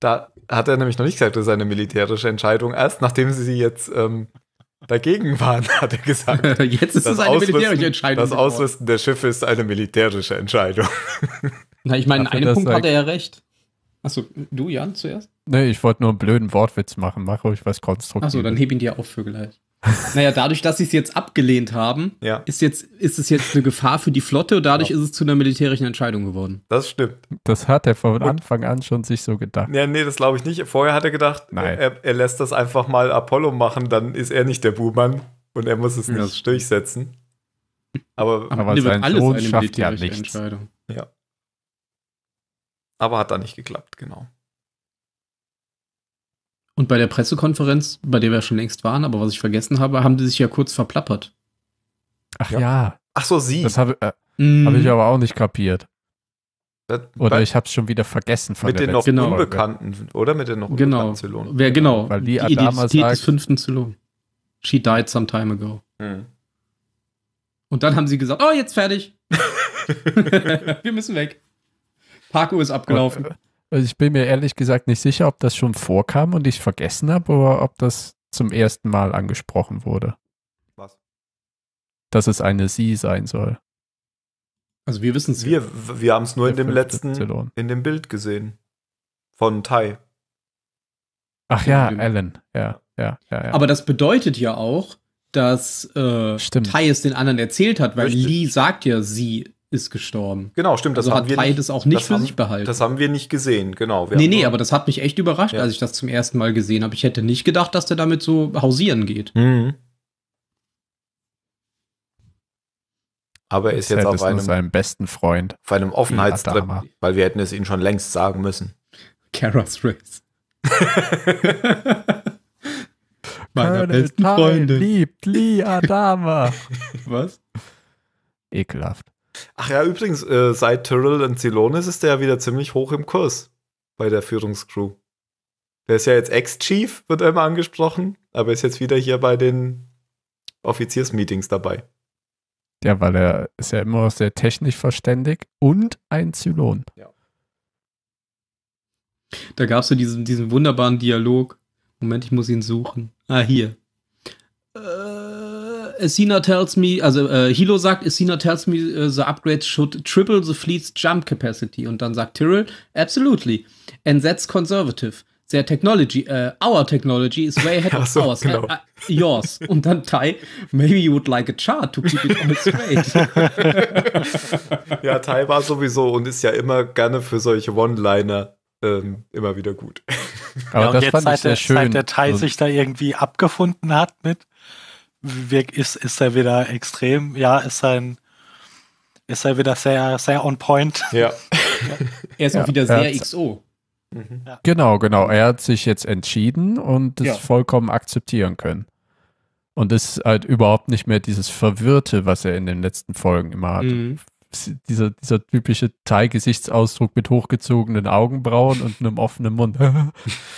Da hat er nämlich noch nicht gesagt, das ist eine militärische Entscheidung. Erst nachdem sie jetzt ähm, dagegen waren, <laughs> hat er gesagt. <laughs> Jetzt ist es eine Ausrüsten, militärische Entscheidung. Das Ausrüsten der Schiffe ist eine militärische Entscheidung. <laughs> Na, ich meine, in einem Punkt hat er ja recht. Achso, du, Jan, zuerst? Nee, ich wollte nur einen blöden Wortwitz machen. Mach ruhig was Konstruktives. Achso, dann heb ihn dir auf für gleich. <laughs> naja, dadurch, dass sie es jetzt abgelehnt haben, ja. ist, jetzt, ist es jetzt eine Gefahr für die Flotte und dadurch ja. Genau. ist es zu einer militärischen Entscheidung geworden. Das stimmt. Das hat er von Anfang an schon sich so gedacht. Ja, nee, das glaube ich nicht. Vorher hat er gedacht, er, er, lässt das einfach mal Apollo machen, dann ist er nicht der Buhmann und er muss es nicht durchsetzen. Aber, aber, aber sein alles Sohn schafft ja nichts. Ja. Aber hat da nicht geklappt, genau. Und bei der Pressekonferenz, bei der wir schon längst waren, aber was ich vergessen habe, haben die sich ja kurz verplappert. Ach ja. ja. Ach so, sie. Das habe äh, mm. hab ich aber auch nicht kapiert. Das, oder ich habe es schon wieder vergessen. Von mit den noch genau. Unbekannten, oder? Mit den noch genau. Zylonen. Wer, genau. genau. Weil die, die Adama Identität sagt, des fünften Zylonen. She died some time ago. Hm. Und dann haben sie gesagt, oh, jetzt fertig. <laughs> <laughs> Wir müssen weg. Paco ist abgelaufen. Und, äh, also ich bin mir ehrlich gesagt nicht sicher, ob das schon vorkam und ich vergessen habe oder ob das zum ersten Mal angesprochen wurde. Was? Dass es eine Sie sein soll. Also wir wissen es. Wir, ja. wir haben es nur in dem letzten, Zylon. in dem Bild gesehen. Von Tai. Ach ja, genau. Alan. Ja, ja, ja, ja. Aber das bedeutet ja auch, dass äh, Tai es den anderen erzählt hat, weil Richtig. Lee sagt ja, sie ist gestorben. Genau, stimmt. Das also haben hat wir Tide nicht, auch nicht für haben, sich behalten. Das haben wir nicht gesehen, genau. Wir nee, nee, aber das hat mich echt überrascht, ja. als ich das zum ersten Mal gesehen habe. Ich hätte nicht gedacht, dass der damit so hausieren geht. Mhm. Aber er ist jetzt auf einem seinem besten Freund. Auf einem Offenheitstrip, weil wir hätten es ihnen schon längst sagen müssen. <laughs> Kara's Race. <laughs> Meiner besten Freundin. Liebt Lee Adama. <laughs> Was? Ekelhaft. Ach ja, übrigens, äh, seit Tyrrell und Zylon ist ist der ja wieder ziemlich hoch im Kurs bei der Führungscrew. Der ist ja jetzt Ex-Chief, wird immer angesprochen, aber ist jetzt wieder hier bei den Offiziersmeetings dabei. Ja, weil er ist ja immer noch sehr technisch verständig und ein Zylon. Ja. Da gab es ja diesen, diesen wunderbaren Dialog. Moment, ich muss ihn suchen. Ah, hier. Äh, äh, Sina tells me, also äh, Hilo sagt, Sina tells me uh, the upgrade should triple the fleet's jump capacity. Und dann sagt Tyrrell, absolutely. And that's conservative. Their technology, uh, our technology is way ahead <laughs> of so, also, ours. Genau. Uh, yours. Und dann Ty, maybe you would like a chart to keep it on its way. <laughs> ja, Ty war sowieso und ist ja immer gerne für solche One-Liner ähm, immer wieder gut. Aber ja, und das jetzt fand seit, ich sehr der, schön. seit der Tai also, sich da irgendwie abgefunden hat mit, ist, ist er wieder extrem, ja, ist sein, ist er wieder sehr, sehr on point. Ja. <laughs> er ist ja. auch wieder sehr mhm. Mhm. ja. XO. Mhm. Genau, genau. Er hat sich jetzt entschieden und das vollkommen akzeptieren können. Und ist halt überhaupt nicht mehr dieses Verwirrte, was er in den letzten Folgen immer hatte. Mhm dieser, dieser typische Thai-Gesichtsausdruck mit hochgezogenen Augenbrauen und einem offenen Mund.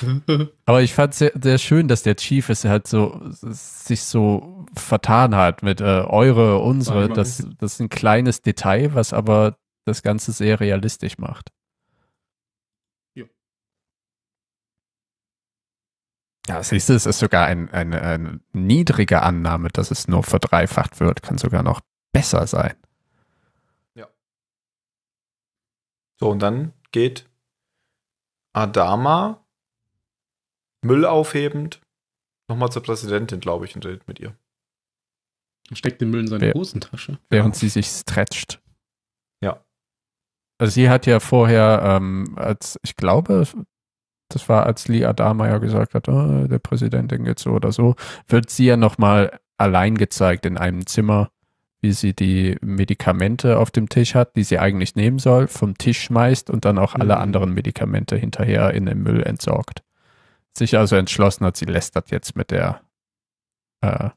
<laughs> Aber ich fand es sehr, sehr, schön, dass der Chief es halt so sich so vertan hat mit äh, eure, unsere. Das, das ist ein kleines Detail, was aber das Ganze sehr realistisch macht. Ja, siehst du, es ist sogar ein, ein, eine niedrige Annahme, dass es nur verdreifacht wird, kann sogar noch besser sein. So, und dann geht Adama Müll aufhebend nochmal zur Präsidentin, glaube ich, und redet mit ihr. Und steckt den Müll in seine Wäh Hosentasche. Während ja. sie sich stretcht. Ja. Also sie hat ja vorher, ähm, als ich glaube, das war, als Lee Adama ja gesagt hat, oh, der Präsidentin geht so oder so, wird sie ja nochmal allein gezeigt in einem Zimmer wie sie die Medikamente auf dem Tisch hat, die sie eigentlich nehmen soll, vom Tisch schmeißt und dann auch alle mhm. anderen Medikamente hinterher in den Müll entsorgt. Sich also entschlossen hat, sie lästert jetzt mit der äh,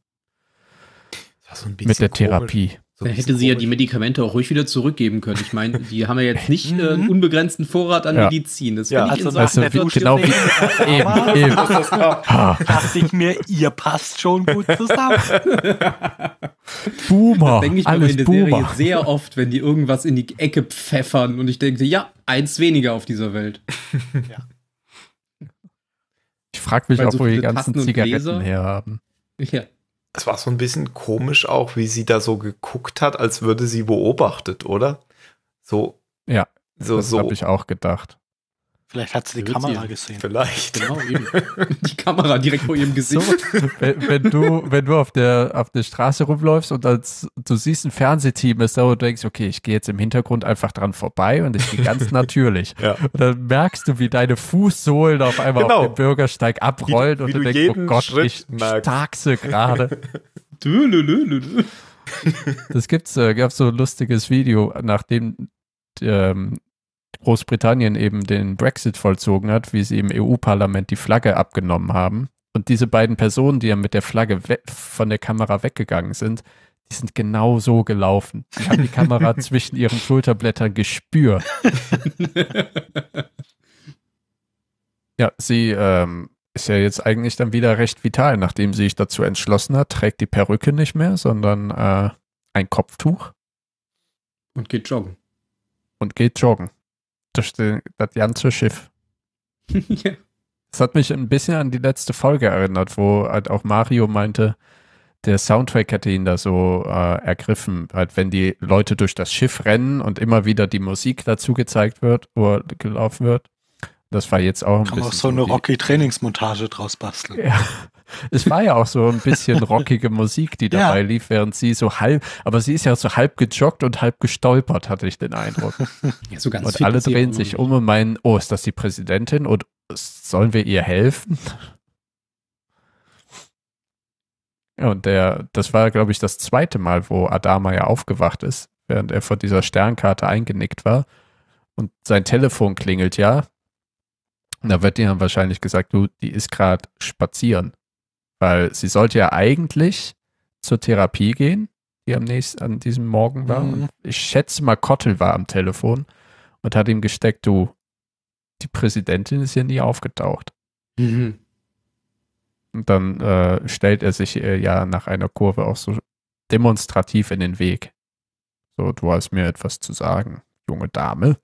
so mit der komisch. Therapie. So Dann hätte sie ja die Medikamente auch ruhig wieder zurückgeben können. Ich meine, die haben ja jetzt nicht äh, <laughs> einen unbegrenzten Vorrat an ja. Medizin. Das ja, also, ich also, so also, genau <laughs> eben, eben. Dachte ich mir, ihr passt schon gut zusammen. <laughs> Boomer. Das denke ich alles mir in der Boomer. Serie sehr oft, wenn die irgendwas in die Ecke pfeffern und ich denke, ja, eins weniger auf dieser Welt. Ja. Ich frage mich Weil auch, so wo die ganzen Zigaretten herhaben. Ja es war so ein bisschen komisch auch, wie sie da so geguckt hat, als würde sie beobachtet, oder? So. Ja. So, das so. habe ich auch gedacht. Vielleicht hat sie die Kamera sie gesehen. Vielleicht. Genau, eben. <laughs> Die Kamera direkt vor ihrem Gesicht. So, wenn, wenn, du, wenn du auf der, auf der Straße rumläufst und als, du siehst ein Fernsehteam ist da und denkst, okay, ich gehe jetzt im Hintergrund einfach dran vorbei und ich gehe ganz <laughs> natürlich. ja. Und dann merkst du, wie deine Fußsohlen auf einmal genau. auf dem Bürgersteig abrollen wie, wie und du, du denkst, oh Gott, Schritt ich starkse gerade. <laughs> das gibt's, äh, gab so ein lustiges Video, nachdem ähm, Großbritannien eben den Brexit vollzogen hat, wie sie im EU-Parlament die Flagge abgenommen haben. Und diese beiden Personen, die ja mit der Flagge von der Kamera weggegangen sind, die sind genau so gelaufen. Die haben die Kamera <laughs> zwischen ihren Schulterblättern gespürt. <laughs> ja, sie ähm, ist ja jetzt eigentlich dann wieder recht vital, nachdem sie sich dazu entschlossen hat, trägt die Perücke nicht mehr, sondern äh, ein Kopftuch. Und geht joggen. Und geht joggen durch die, das ganze Schiff. <laughs> ja. Das hat mich ein bisschen an die letzte Folge erinnert, wo halt auch Mario meinte, der Soundtrack hätte ihn da so äh, ergriffen. Halt, wenn die Leute durch das Schiff rennen und immer wieder die Musik dazu gezeigt wird oder gelaufen wird. Das war jetzt auch ein Kann bisschen. Kann auch so eine Rocky-Trainingsmontage draus basteln. Ja. Es war ja auch so ein bisschen <laughs> rockige Musik, die dabei ja. lief, während sie so halb, aber sie ist ja so halb gejoggt und halb gestolpert, hatte ich den Eindruck. <laughs> Ja, so und alle drehen sich um und meinen, oh, ist das die Präsidentin und sollen wir ihr helfen? <laughs> Und der, das war, glaube ich, das zweite Mal, wo Adama ja aufgewacht ist, während er vor dieser Sternkarte eingenickt war. Und sein Telefon klingelt ja. Und da wird ihm wahrscheinlich gesagt, du, die ist gerade spazieren. Weil sie sollte ja eigentlich zur Therapie gehen, die am nächsten, an diesem Morgen war. Mhm. ich schätze mal, Kottel war am Telefon und hat ihm gesteckt, du, die Präsidentin ist hier nie aufgetaucht. Mhm. Und dann äh, stellt er sich äh, ja nach einer Kurve auch so demonstrativ in den Weg. So, du hast mir etwas zu sagen, junge Dame.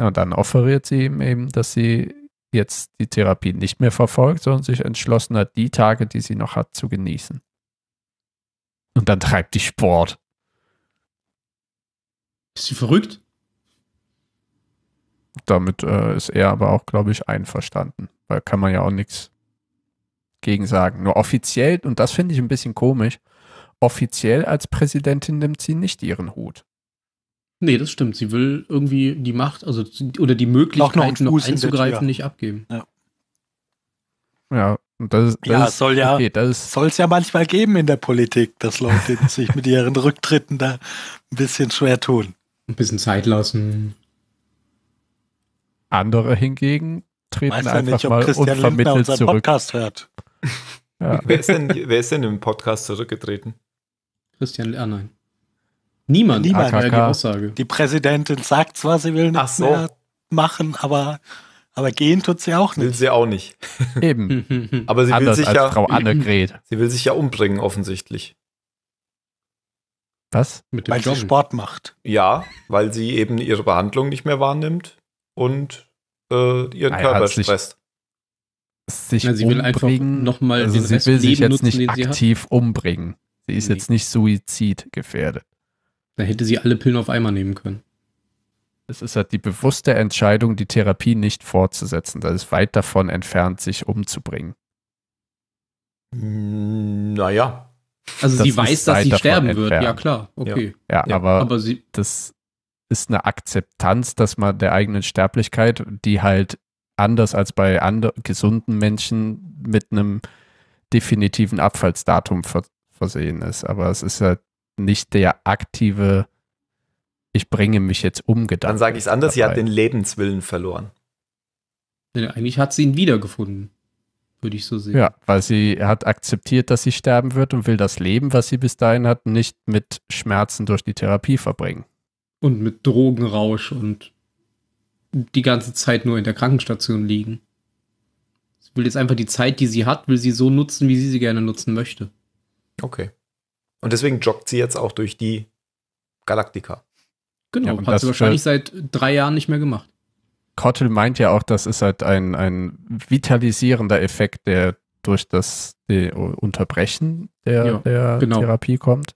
Ja, und dann offeriert sie ihm eben, dass sie jetzt die Therapie nicht mehr verfolgt, sondern sich entschlossen hat, die Tage, die sie noch hat, zu genießen. Und dann treibt die Sport. Ist sie verrückt? Damit äh, ist er aber auch, glaube ich, einverstanden. Weil kann man ja auch nichts gegen sagen. Nur offiziell, und das finde ich ein bisschen komisch, offiziell als Präsidentin nimmt sie nicht ihren Hut. Nee, das stimmt. Sie will irgendwie die Macht, also oder die Möglichkeit, noch, noch einzugreifen, nicht abgeben. Ja. Ja, das, das ja, soll ja, okay, es ja manchmal geben in der Politik, dass Leute sich mit ihren Rücktritten da ein bisschen schwer tun. Ein bisschen Zeit lassen. Andere hingegen treten Weiß einfach nicht, mal Christian unvermittelt zurück. Podcast hört. Ja. wer, ist denn, wer ist denn im Podcast zurückgetreten? Christian, ah nein. Niemand, Niemand. AKK. die Aussage. Die Präsidentin sagt zwar, sie will nichts so. mehr machen, aber, aber gehen tut sie auch nicht. Will sie auch nicht. <laughs> Eben. <laughs> aber sie will sich ja Frau <laughs> Annegret. Sie will sich ja umbringen offensichtlich. Was? Mit dem weil Joggen. sie Sport macht. Ja, weil sie eben ihre Behandlung nicht mehr wahrnimmt und äh, ihren Nein, Körper stresst. Sich, Na, sie umbringen. will einfach nochmal also den sie Rest will sich Leben jetzt nutzen, nicht aktiv umbringen. Sie ist nee. jetzt nicht suizidgefährdet. Da hätte sie alle Pillen auf einmal nehmen können. Es ist halt die bewusste Entscheidung, die Therapie nicht fortzusetzen. Das ist weit davon entfernt, sich umzubringen. Hm, naja. Also das sie weiß, dass sie sterben entfernt. wird. Ja, klar. Okay. Ja, ja, ja. aber, aber das ist eine Akzeptanz, dass man der eigenen Sterblichkeit, die halt anders als bei gesunden Menschen mit einem definitiven Abfallsdatum ver versehen ist. Aber es ist halt nicht der aktive, ich bringe mich jetzt um Gedanke. Dann sage ich es anders, dabei. sie hat den Lebenswillen verloren. Ja, eigentlich hat sie ihn wiedergefunden, würde ich so sehen. Ja, weil sie hat akzeptiert, dass sie sterben wird und will das Leben, was sie bis dahin hat, nicht mit Schmerzen durch die Therapie verbringen. Und mit Drogenrausch und die ganze Zeit nur in der Krankenstation liegen. Sie will jetzt einfach die Zeit, die sie hat, will sie so nutzen, wie sie sie gerne nutzen möchte. Okay. Und deswegen joggt sie jetzt auch durch die Galaktika. Genau, ja, hat sie wahrscheinlich äh, seit drei Jahren nicht mehr gemacht. Kottel meint ja auch, das ist halt ein, ein vitalisierender Effekt, der durch das Unterbrechen der, ja, der genau. Therapie kommt.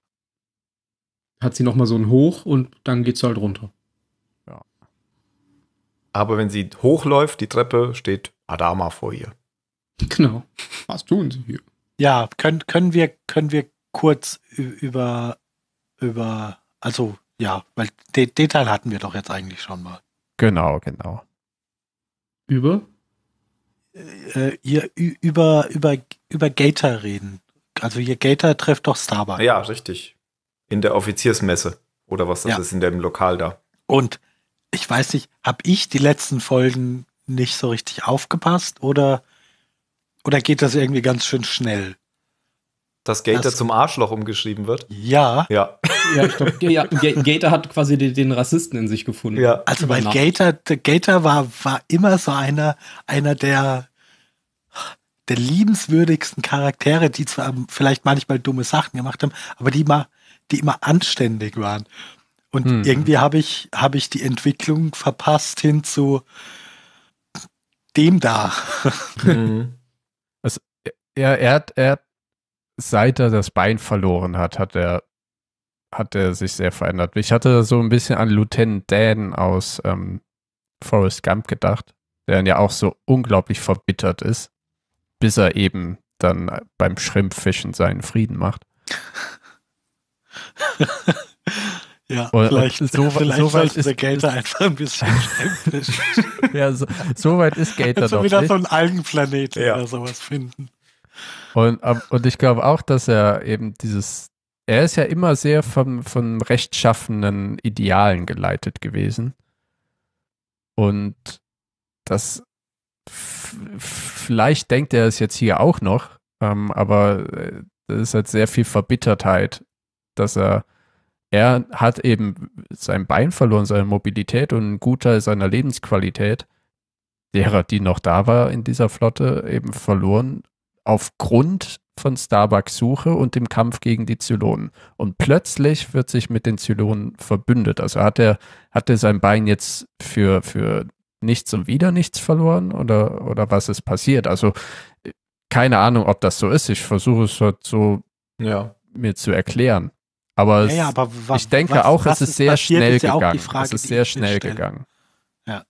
Hat sie nochmal so ein Hoch und dann geht es halt runter. Ja. Aber wenn sie hochläuft, die Treppe, steht Adama vor ihr. <laughs> Genau. Was tun sie hier? Ja, können, können, wir, können wir kurz über, über, also ja, weil den, den hatten wir doch jetzt eigentlich schon mal. Genau, genau. Über? Äh, äh ihr, über, über, über Gator reden. Also hier Gator trifft doch Starbucks. Ja, richtig. In der Offiziersmesse oder was das ja. ist, in dem Lokal da. Und ich weiß nicht, habe ich die letzten Folgen nicht so richtig aufgepasst oder, oder geht das irgendwie ganz schön schnell? dass Gator das zum Arschloch umgeschrieben wird? Ja. Ja. ja ich glaube, ja, Gator hat quasi den, den, Rassisten in sich gefunden. Ja. Also weil Gator, Gator war, war immer so einer, einer der, der liebenswürdigsten Charaktere, die zwar vielleicht manchmal dumme Sachen gemacht haben, aber die immer, die immer anständig waren. Und hm. irgendwie habe ich, hab ich die Entwicklung verpasst hin zu dem da. Mhm. Also, <laughs> er, er, hat, er hat seit er das Bein verloren hat, hat er, hat er sich sehr verändert. Ich hatte so ein bisschen an Lieutenant Dan aus ähm, Forrest Gump gedacht, der dann ja auch so unglaublich verbittert ist, bis er eben dann beim Schrimpfischen seinen Frieden macht. <laughs> Ja, und, vielleicht, und so, vielleicht so weit ist Gator einfach ein bisschen <laughs> Ja, so, so, weit ist Gator also doch wieder so einen Algenplanet ja. oder sowas finden. Und, und ich glaube auch, dass er eben dieses, er ist ja immer sehr von, von rechtschaffenen Idealen geleitet gewesen. Und das vielleicht denkt er es jetzt hier auch noch, ähm, aber äh, es ist halt sehr viel Verbittertheit, dass er, er hat eben sein Bein verloren, seine Mobilität und einen Gutteil seiner Lebensqualität, derer, die noch da war in dieser Flotte, eben verloren aufgrund von Starbucks Suche und dem Kampf gegen die Zylonen. Und plötzlich wird sich mit den Zylonen verbündet. Also hat er, hat er sein Bein jetzt für, für nichts und wieder nichts verloren oder, oder was ist passiert? Also keine Ahnung, ob das so ist. Ich versuche es halt so ja. mir zu erklären. Aber, ja, ja, aber ich denke was, auch, was es ist, sehr passiert, schnell ist ja gegangen. Frage, es ist sehr schnell gegangen. Ja.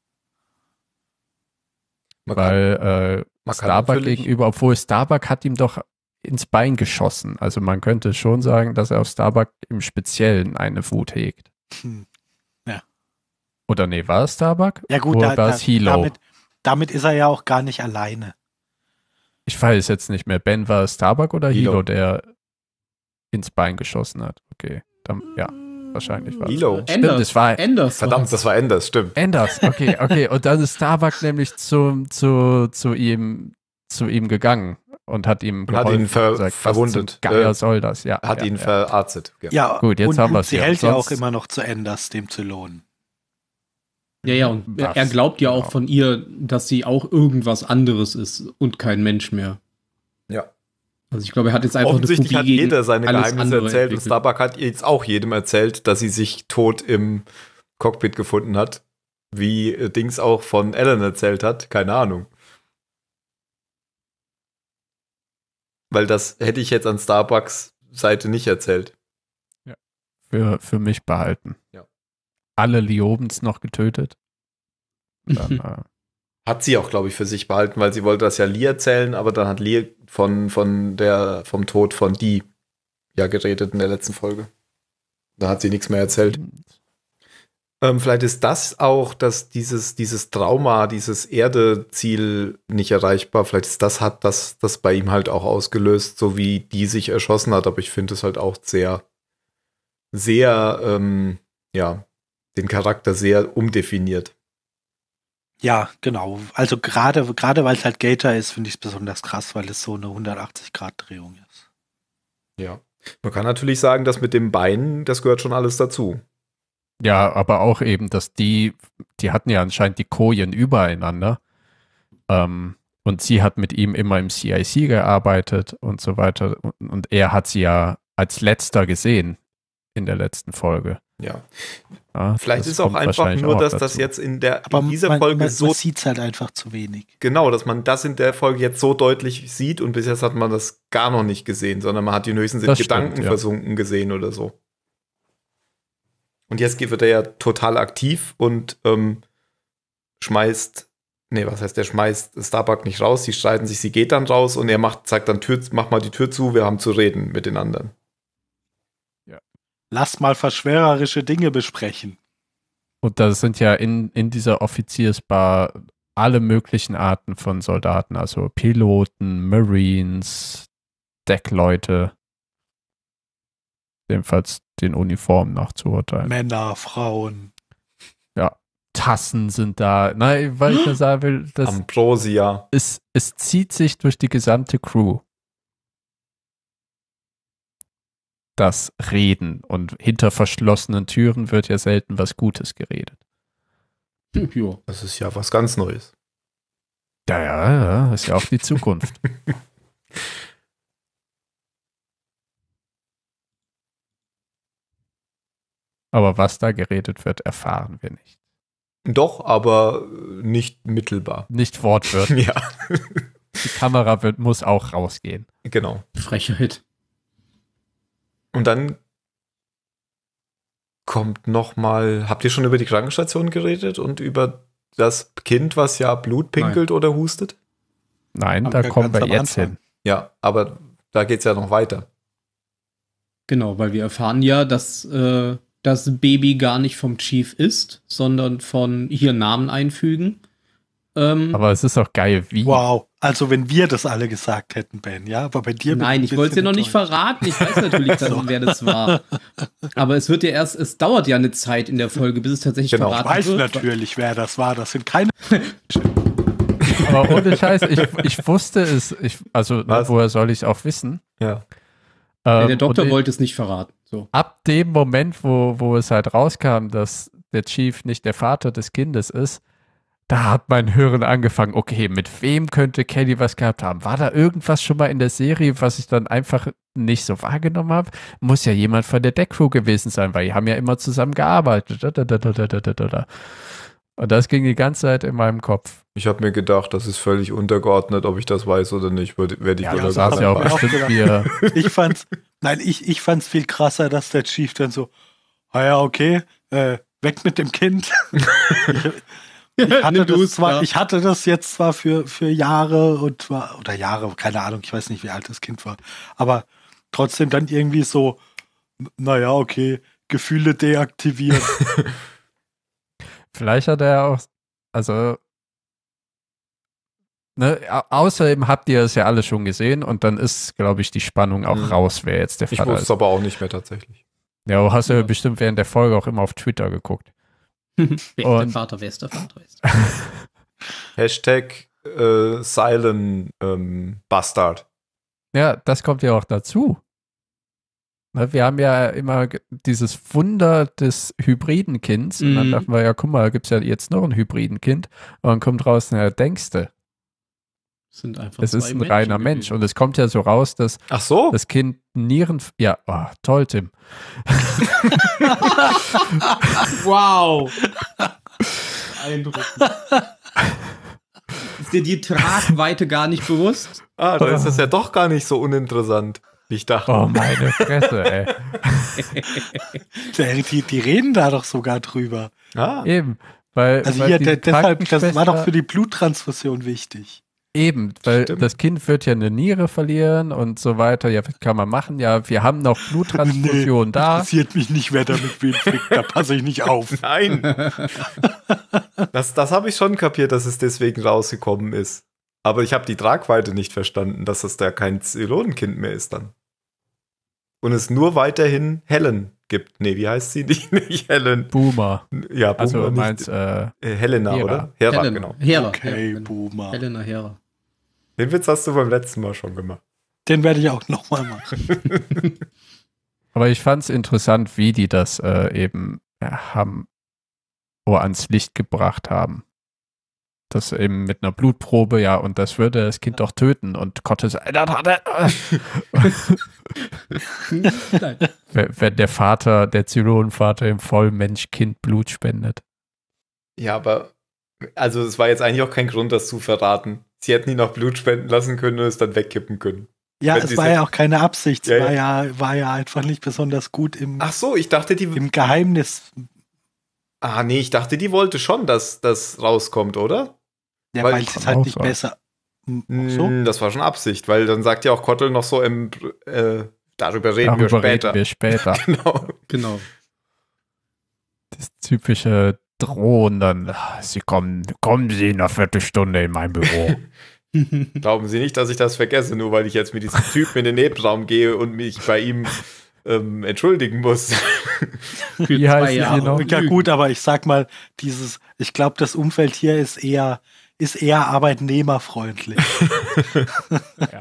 Weil äh, man Starbuck gegenüber, obwohl Starbuck hat ihm doch ins Bein geschossen. Also man könnte schon sagen, dass er auf Starbuck im Speziellen eine Wut hegt. Hm. Ja. Oder nee, war es Starbuck? Ja gut, Oder da, war da, es Hilo? Damit, damit ist er ja auch gar nicht alleine. Ich weiß jetzt nicht mehr. Ben war es Starbuck oder Hilo, Hilo der ins Bein geschossen hat. Okay, dann, ja wahrscheinlich war Elo. Stimmt, Enders. das war Enders. Verdammt, das war Enders, stimmt. Enders, okay, okay. Und dann ist Starbuck nämlich zu, zu, zu, ihm, zu ihm gegangen und hat ihm geholfen, hat ihn ver sagt, also verwundet. Geier äh, soll das, ja. Hat ja, ihn ja. verarztet. Ja. ja. gut, jetzt und haben wir es. Sie hält ja auch immer noch zu Enders, dem zu lohnen. Ja, ja, und Was? er glaubt ja auch genau. von ihr, dass sie auch irgendwas anderes ist und kein Mensch mehr. Also ich glaube, er hat jetzt einfach Offensichtlich hat jeder seine Geheimnisse erzählt und Starbuck hat jetzt auch jedem erzählt, dass sie sich tot im Cockpit gefunden hat, wie äh, Dings auch von Ellen erzählt hat. Keine Ahnung. Weil das hätte ich jetzt an Starbucks Seite nicht erzählt. Ja. Für, für mich behalten. Ja. Alle Liobens noch getötet. <laughs> Dann, äh, hat sie auch, glaube ich, für sich behalten, weil sie wollte das ja Lee erzählen, aber dann hat Lee von, von der, vom Tod von die ja geredet in der letzten Folge. Da hat sie nichts mehr erzählt. Ähm, vielleicht ist das auch, dass dieses, dieses Trauma, dieses Erde-Ziel nicht erreichbar, vielleicht ist das, hat das, das bei ihm halt auch ausgelöst, so wie die sich erschossen hat. Aber ich finde es halt auch sehr, sehr, ähm, ja, den Charakter sehr umdefiniert. Ja, genau. Also gerade gerade weil es halt Gator ist, finde ich es besonders krass, weil es so eine 180 Grad Drehung ist. Ja. Man kann natürlich sagen, dass mit dem Bein, das gehört schon alles dazu. Ja, aber auch eben, dass die, die hatten ja anscheinend die Kojen übereinander. Ähm, und sie hat mit ihm immer im CIC gearbeitet und so weiter. Und, und er hat sie ja als letzter gesehen in der letzten Folge. Ja. ja Vielleicht ist auch einfach nur, dass dazu. das jetzt in der in dieser man, Folge man, so. Man sieht es halt einfach zu wenig. Genau, dass man das in der Folge jetzt so deutlich sieht und bis jetzt hat man das gar noch nicht gesehen, sondern man hat die höchsten Gedanken stimmt, ja. versunken gesehen oder so. Und jetzt wird er ja total aktiv und ähm, schmeißt. Nee, was heißt, der schmeißt Starbuck nicht raus, sie streiten sich, sie geht dann raus und er macht, sagt dann Tür, mach mal die Tür zu, wir haben zu reden mit den anderen. Lass mal verschwörerische Dinge besprechen. Und da sind ja in, in dieser Offiziersbar alle möglichen Arten von Soldaten, also Piloten, Marines, Deckleute. Jedenfalls den Uniformen nach zu urteilen. Männer, Frauen. Ja, Tassen sind da. Nein, weil ich nur <gasps> sagen will, das Ambrosia. Es, es zieht sich durch die gesamte Crew. das Reden. Und hinter verschlossenen Türen wird ja selten was Gutes geredet. Hm. Ja, das ist ja was ganz Neues. Ja, ja, ja, ist ja auch die Zukunft. <laughs> aber was da geredet wird, erfahren wir nicht. Doch, aber nicht mittelbar. Nicht wortwörtlich. <laughs> ja. Die Kamera wird, muss auch rausgehen. Genau. Frechheit. Und dann kommt nochmal, habt ihr schon über die Krankenstation geredet und über das Kind, was ja Blut pinkelt Nein. oder hustet? Nein, aber da kommen wir jetzt hin. Ja, aber da geht es ja noch weiter. Genau, weil wir erfahren ja, dass äh, das Baby gar nicht vom Chief ist, sondern von hier Namen einfügen. Ähm, aber es ist auch geil, wie. Wow. Also wenn wir das alle gesagt hätten, Ben, ja, aber bei dir. Nein, ich wollte es dir noch nicht verraten. Ich weiß natürlich, dass, <laughs> so. wer das war. Aber es wird ja erst, es dauert ja eine Zeit in der Folge, bis es tatsächlich genau. verraten ich weiß wird. natürlich, wer das war. Das sind keine. <laughs> aber ohne Scheiß, ich, ich wusste es. Ich, also Was? woher soll ich es auch wissen? Ja. Ähm, der Doktor wollte es nicht verraten. So. Ab dem Moment, wo, wo es halt rauskam, dass der Chief nicht der Vater des Kindes ist, da hat mein Hören angefangen, okay, mit wem könnte Kelly was gehabt haben? War da irgendwas schon mal in der Serie, was ich dann einfach nicht so wahrgenommen habe? Muss ja jemand von der Deck Crew gewesen sein, weil die haben ja immer zusammen gearbeitet. Und das ging die ganze Zeit in meinem Kopf. Ich habe mir gedacht, das ist völlig untergeordnet, ob ich das weiß oder nicht, werde ich ja, das saß auch <laughs> Ich fand's, nein, ich, ich fand's viel krasser, dass der Chief dann so, ah ja, okay, äh, weg mit dem Kind. <laughs> Ich hatte, das, zwar, ja. ich hatte das jetzt zwar für, für Jahre und war, oder Jahre, keine Ahnung, ich weiß nicht, wie alt das Kind war, aber trotzdem dann irgendwie so, naja, okay, Gefühle deaktivieren. <laughs> Vielleicht hat er auch, also, ne, außerdem habt ihr es ja alle schon gesehen und dann ist, glaube ich, die Spannung auch mhm. raus, wer jetzt der Vater ist. Ich wusste es aber auch nicht mehr tatsächlich. Ja, hast du ja. bestimmt während der Folge auch immer auf Twitter geguckt. <laughs> Wer der Vater, wer ist der Vater? Ist. <laughs> Hashtag äh, Silent ähm, Bastard. Ja, das kommt ja auch dazu. Wir haben ja immer dieses Wunder des hybriden Kinds. Mhm. Und dann mhm. dachten wir, ja, guck mal, gibt es ja jetzt noch ein hybriden Kind. Und dann kommt raus, na, denkste. Sind einfach es ist ein Menschen reiner gewesen. Mensch. Und es kommt ja so raus, dass so? das Kind Nieren. Ja, oh, toll, Tim. <laughs> wow. Eindruckend. Ist dir die Tragweite gar nicht bewusst? Ah, dann oh. ist das ja doch gar nicht so uninteressant, ich dachte. Oh, meine Fresse, ey. die, die reden da doch sogar drüber. Ah. Eben. Weil, also weil hier, deshalb, das war doch für die Bluttransfusion wichtig. Eben, weil Stimmt. das Kind wird ja eine Niere verlieren und so weiter. Ja, kann man machen? Ja, wir haben noch Bluttransfusion nee, da. Interessiert mich nicht, wer damit wen kriegt. Da passe ich nicht auf. <laughs> Nein. das das habe ich schon kapiert, dass es deswegen rausgekommen ist. Aber ich habe die Tragweite nicht verstanden, dass es da kein Zylonenkind mehr ist dann. Und es nur weiterhin Helen gibt. Nee, wie heißt sie? Nicht, <laughs> nicht Helen. Boomer. Ja, Boomer. Also nicht. meinst äh, äh, Helena, Hera. oder? Hera, Helen. genau. Hera. Okay, Hera. Genau. Boomer. Helena Hera. Den Witz hast du beim letzten Mal schon gemacht. Den werde ich auch nochmal machen. <laughs> Aber ich fand es interessant, wie die das äh, eben haben, oder ans Licht gebracht haben das eben mit einer Blutprobe, ja, und das würde das Kind doch töten. Und Gottes, das hat er. Wenn der Vater, der Zylolenvater im Vollmensch-Kind Blut spendet. Ja, aber, also es war jetzt eigentlich auch kein Grund, das zu verraten. Sie hätten ihn noch Blut spenden lassen können und es dann wegkippen können. Ja, Wenn es war ja auch keine Absicht. Es war, ja. ja, war ja einfach nicht besonders gut im, Ach so, ich dachte, die, im Geheimnis Ah, nee, ich dachte, die wollte schon, dass das rauskommt, oder? Ja, weil, es halt nicht war. besser. So? Das war schon Absicht, weil dann sagt ja auch Kottel noch so im äh, darüber reden darüber wir später. Reden wir später. genau. genau. Das typische Drohen dann, ah, sie kommen, kommen Sie in einer Viertelstunde in mein Büro. <laughs> Glauben Sie nicht, dass ich das vergesse, nur weil ich jetzt mit diesem Typen in den Nebenraum gehe und mich bei ihm ähm, entschuldigen muss. <laughs> Für ja, zwei Jahre. Ja, gut, aber ich sag mal, dieses, ich glaube, das Umfeld hier ist eher ist eher arbeitnehmerfreundlich. <laughs> ja.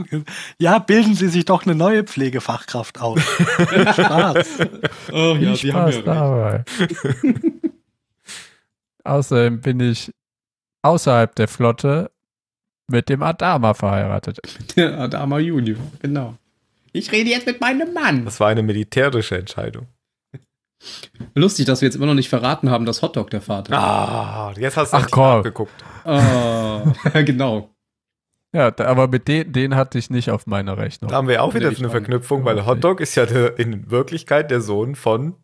ja. bilden Sie sich doch eine neue Pflegefachkraft aus. <laughs> Spaß. Oh ja, Sie Spaß haben ja dabei. <laughs> Außerdem bin ich außerhalb der Flotte mit dem Adama verheiratet. Der Adama Junior, genau. Ich rede jetzt mit meinem Mann. Das war eine militärische Entscheidung. Lustig, dass wir jetzt immer noch nicht verraten haben, dass Hotdog der Vater ist. Ah, jetzt hast du Ach, nicht geguckt. Ah, <laughs> genau. Ja, da, aber mit den, den hatte ich nicht auf meiner Rechnung. Da haben wir auch wieder nee, eine Verknüpfung, weil Hotdog ist ja de, in Wirklichkeit der Sohn von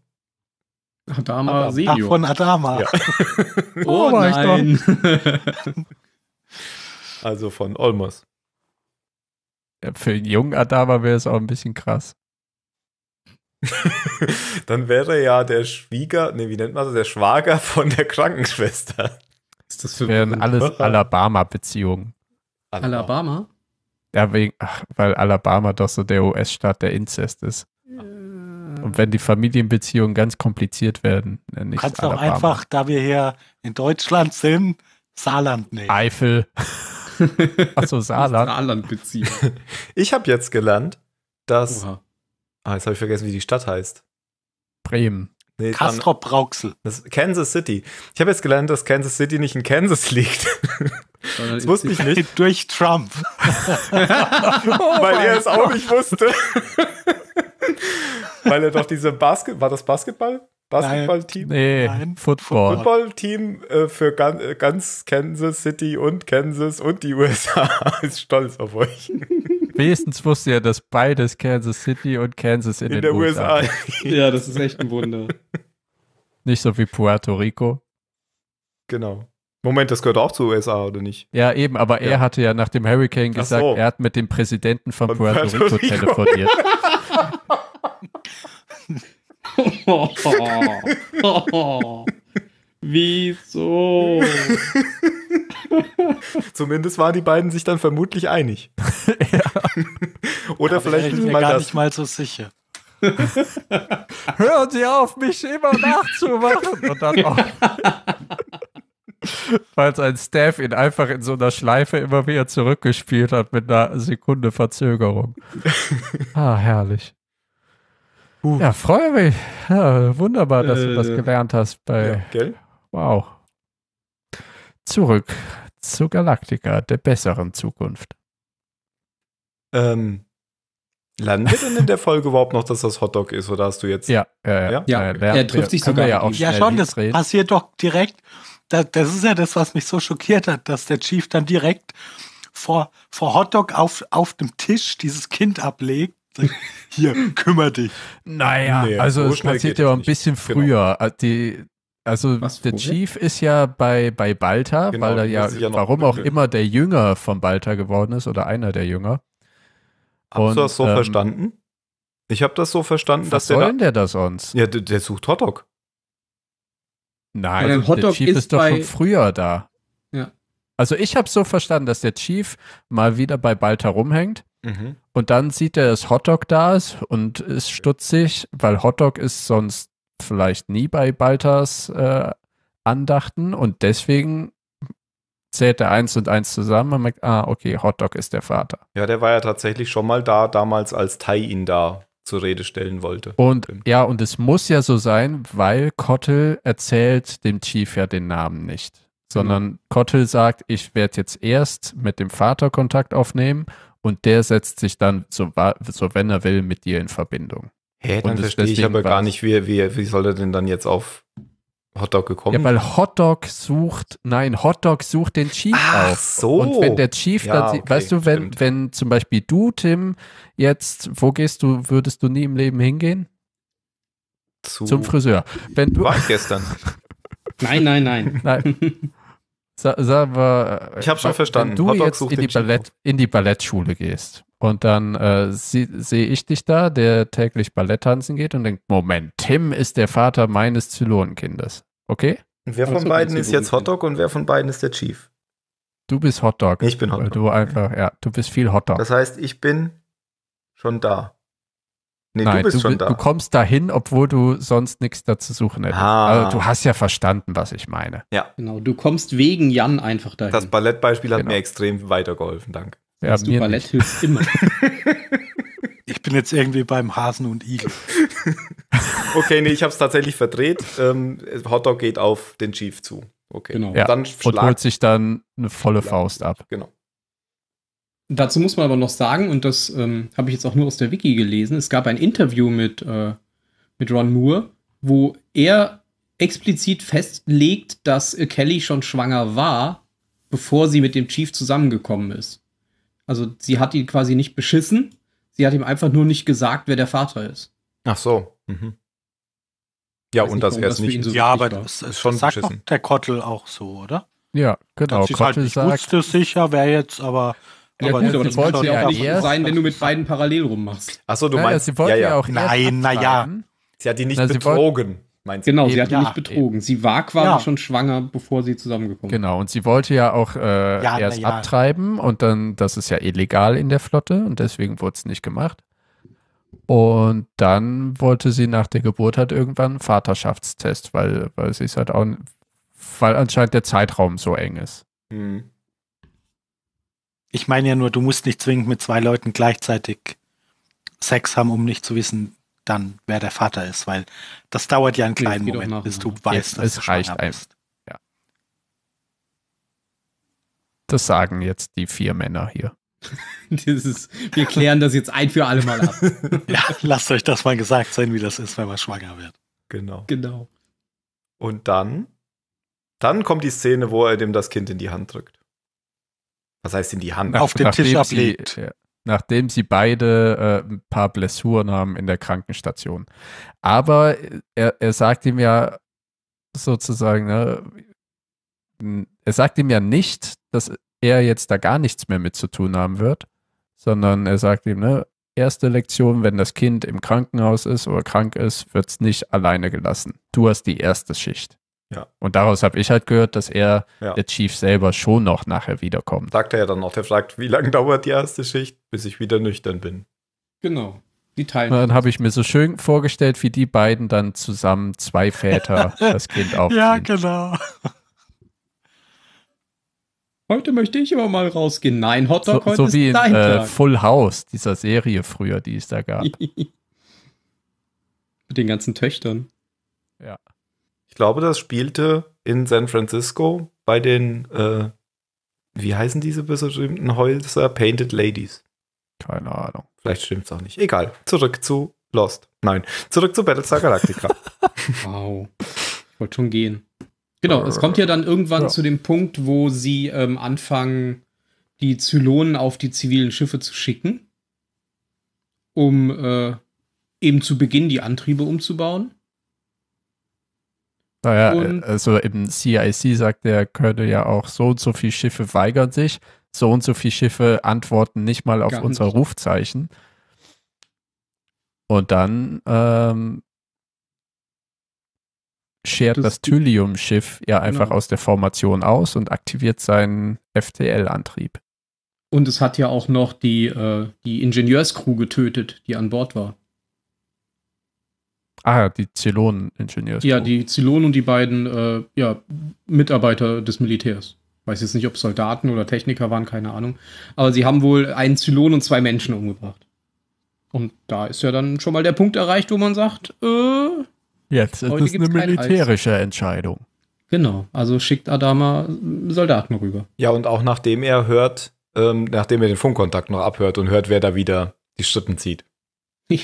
Adama Senior. Ach, von Adama. Ja. <laughs> oh, oh nein. also von Olmos. Ja, für einen jungen Adama wäre es auch ein bisschen krass dann wäre ja der Schwieger, nee, wie nennt man das, der Schwager von der Krankenschwester. Ist das für Wären alles Alabama-Beziehungen. Alabama? Ja, wegen, ach, weil Alabama doch so der US-Staat der Inzest ist. Und wenn die Familienbeziehungen ganz kompliziert werden, dann nicht Kannst Alabama. auch einfach, da wir hier in Deutschland sind, Saarland nehmen. Eifel. <laughs> Achso, Saarland. Saarland beziehen. Ich habe jetzt gelernt, dass Oha. Ah, jetzt habe ich vergessen, wie die Stadt heißt. Bremen. Nee, Kastrop Rauxel. Kansas City. Ich habe jetzt gelernt, dass Kansas City nicht in Kansas liegt. das wusste ich nicht. <laughs> Durch Trump. oh <laughs> Weil er es auch nicht wusste. <laughs> Weil er doch diese Basket, war das Basketball? Basketballteam? Nee, Nein. Football. Footballteam äh, für äh, ganz Kansas City und Kansas und die USA ist stolz auf euch. Wenigstens wusste er, dass beides Kansas City und Kansas in, in den USA. USA. ja, das ist echt ein Wunder. <laughs> Nicht so wie Puerto Rico. Genau. Moment, das gehört auch zu USA, oder nicht? Ja, eben, aber ja. er hatte ja nach dem Hurricane gesagt, so. er hat mit dem Präsidenten von, von Puerto, Puerto, Rico, Rico. telefoniert. oh, oh, oh. Wieso? <laughs> Zumindest waren die beiden sich dann vermutlich einig. <laughs> Oder Aber vielleicht ich bin mir gar das. nicht mal so sicher. <laughs> Hören Sie auf, mich immer nachzumachen. Und dann auch. Falls ein Staff ihn einfach in so einer Schleife immer wieder zurückgespielt hat mit einer Sekunde Verzögerung. ah, herrlich. Uh. Ja, freue mich. Ja, wunderbar, dass äh, du das äh, gelernt hast. Bei ja, gell? Wow. Zurück zu Galactica, der besseren Zukunft. Ähm, landet denn in der Folge überhaupt noch, dass das Hotdog ist, oder hast du jetzt? Ja, ja, ja. ja. ja er trifft sich sogar. Ja, auch ja schon, das reden. passiert doch direkt. Das, das ist ja das, was mich so schockiert hat, dass der Chief dann direkt vor, vor Hotdog auf, auf dem Tisch dieses Kind ablegt. Hier, kümmer dich. Naja, nee, also so es passiert ja ein bisschen genau. früher. Genau. Die, also Was, der vorher? Chief ist ja bei, bei Balta, genau, weil er ja, ja warum auch immer der Jünger von Balta geworden ist oder einer der Jünger. Hast Und, du das so ähm, verstanden? Ich habe das so verstanden, Was dass der. Was soll denn der da sonst? Ja, der, der sucht Hotdog. Nein, also Hotdog der Chief ist, ist doch schon früher da. Ja. Also ich habe so verstanden, dass der Chief mal wieder bei Balta rumhängt mhm. und dann sieht er, dass Hotdog da ist und ist stutzig, weil Hotdog ist sonst vielleicht nie bei Balthas äh, Andachten und deswegen zählt er eins und eins zusammen und merkt, ah, okay, Hotdog ist der Vater. Ja, der war ja tatsächlich schon mal da, damals als Tai ihn da zur Rede stellen wollte. Und ja, und es muss ja so sein, weil Kottel erzählt dem Chief ja den Namen nicht. Mhm. Sondern Kottel sagt, ich werde jetzt erst mit dem Vater Kontakt aufnehmen und der setzt sich dann, so, so wenn er will, mit dir in Verbindung. Hä, hey, dann verstehe ich aber gar nicht, wie, wie, wie soll er denn dann jetzt auf Hotdog gekommen? Ja, weil Hotdog sucht, nein, Hotdog sucht den Chief Ach, auf. so. Und wenn der Chief ja, dann, okay, weißt du, wenn, wenn zum Beispiel du, Tim, jetzt, wo gehst du, würdest du nie im Leben hingehen? Zu Zum Friseur. Wenn du war ich gestern. <laughs> nein, nein, nein. Nein. Sa sagen wir, ich habe schon verstanden. Wenn du Hotdog jetzt in die, Ballett, in die Ballettschule gehst und dann äh, sehe ich dich da, der täglich Ballett tanzen geht und denkt, Moment, Tim ist der Vater meines Zylonenkindes. Okay? Und wer von also, beiden ist jetzt Hotdog und wer von beiden ist der Chief? Du bist Hotdog. Ich bin Hotdog. du einfach, ja, du bist viel Hotdog. Das heißt, ich bin schon da. Nee, Nein, du bist du, schon da. Du kommst dahin, obwohl du sonst nichts dazu suchen hättest. Ah. Also, du hast ja verstanden, was ich meine. Ja. Genau, du kommst wegen Jan einfach dahin. Das Ballettbeispiel hat genau. mir extrem weitergeholfen, danke. Ja, das du Ballett nicht. hilft immer. <laughs> Ich bin jetzt irgendwie beim Hasen und Igel. <laughs> okay, nee, ich habe es tatsächlich verdreht. Ähm, Hotdog geht auf den Chief zu. Okay. Genau. Ja, und, dann und holt sich dann eine volle ja, Faust ab. Genau. Dazu muss man aber noch sagen, und das ähm, habe ich jetzt auch nur aus der Wiki gelesen, es gab ein Interview mit, äh, mit Ron Moore, wo er explizit festlegt, dass Kelly schon schwanger war, bevor sie mit dem Chief zusammengekommen ist. Also sie hat ihn quasi nicht beschissen, sie hat ihm einfach nur nicht gesagt, wer der Vater ist. Ach so. Mhm. Ja, und nicht, dass er es nicht. So ja, aber das, ist schon sagt beschissen. der Kottel auch so, oder? Ja, genau. Halt, ich halt, sagt, wusste sicher, wer jetzt, aber. Ja, aber, gut, aber das wollte ja nicht sein, wenn du mit beiden parallel rummachst. Achso, du ja, meinst. Ja, sie wollte ja, ja. auch Nein, naja. Sie hat die nicht Na, betrogen. Meinst genau, sie hat ja, nicht betrogen. Eben. Sie war quasi ja. schon schwanger, bevor sie zusammengekommen sind. Genau, und sie wollte ja auch äh, ja, erst abtreiben und dann, das ist ja illegal in der Flotte und deswegen wurde es nicht gemacht. Und dann wollte sie nach der Geburt halt irgendwann einen Vaterschaftstest, weil, weil sie halt auch, weil anscheinend der Zeitraum so eng ist. Hm. Ich meine ja nur, du musst nicht zwingend mit zwei Leuten gleichzeitig Sex haben, um nicht zu wissen, dann, wer der Vater ist, weil das dauert ja einen kleinen Moment, noch, bis du noch. weißt, jetzt, dass es reicht schwanger bist. Ja. Das sagen jetzt die vier Männer hier. Dieses, <laughs> wir klären das jetzt ein für alle Mal ab. <laughs> ja, lasst euch das mal gesagt sein, wie das ist, wenn man schwanger wird. Genau. Genau. Und dann, dann kommt die Szene, wo er dem das Kind in die Hand drückt. Was heißt in die Hand? Auf, Auf den Tisch ablegt. Sie, ja nachdem sie beide äh, ein paar Blessuren haben in der Krankenstation. Aber er, er sagt ihm ja sozusagen, ne, er sagt ihm ja nicht, dass er jetzt da gar nichts mehr mit zu tun haben wird, sondern er sagt ihm, ne, erste Lektion, wenn das Kind im Krankenhaus ist oder krank ist, wird es nicht alleine gelassen. Du hast die erste Schicht. Ja. Und daraus habe ich halt gehört, dass er, ja. der Chief selber, schon noch nachher wiederkommt. Sagt er ja dann noch, er fragt, wie lange dauert die erste Schicht, bis ich wieder nüchtern bin. Genau. Die teilen. Und dann habe ich mir so schön vorgestellt, wie die beiden dann zusammen zwei Väter <laughs> das Kind aufziehen. Ja, genau. Heute möchte ich aber mal rausgehen. Nein, Hotdog so, heute so ist wie in äh, Full House, dieser Serie früher, die es da gab. <laughs> Mit den ganzen Töchtern. Ich glaube, das spielte in San Francisco bei den, äh, wie heißen diese berühmten Häuser? Painted Ladies. Keine Ahnung. Vielleicht stimmt es auch nicht. Egal. Zurück zu Lost. Nein, zurück zu Battlestar Galactica. <laughs> wow. wollte schon gehen. Genau, es kommt ja dann irgendwann ja. zu dem Punkt, wo sie ähm, anfangen, die Zylonen auf die zivilen Schiffe zu schicken, um äh, eben zu Beginn die Antriebe umzubauen. Naja, äh, und also im CIC sagt der Körde ja auch, so und so viele Schiffe weigern sich, so und so viele Schiffe antworten nicht mal auf unser nicht. Rufzeichen. Und dann ähm, schert das, das Thylium-Schiff ja genau. einfach genau. aus der Formation aus und aktiviert seinen FTL-Antrieb. Und es hat ja auch noch die, äh, die Ingenieurscrew getötet, die an Bord war. Ah, die Zylonen-Ingenieurs. Ja, die Zylonen und die beiden äh, ja, Mitarbeiter des Militärs. Weiß jetzt nicht, ob Soldaten oder Techniker waren, keine Ahnung. Aber sie haben wohl einen Zylon und zwei Menschen umgebracht. Und da ist ja dann schon mal der Punkt erreicht, wo man sagt, äh, jetzt ist es eine militärische Entscheidung. Genau, also schickt Adama Soldaten rüber. Ja, und auch nachdem er hört, ähm, nachdem er den Funkkontakt noch abhört und hört, wer da wieder die Strippen zieht. <laughs>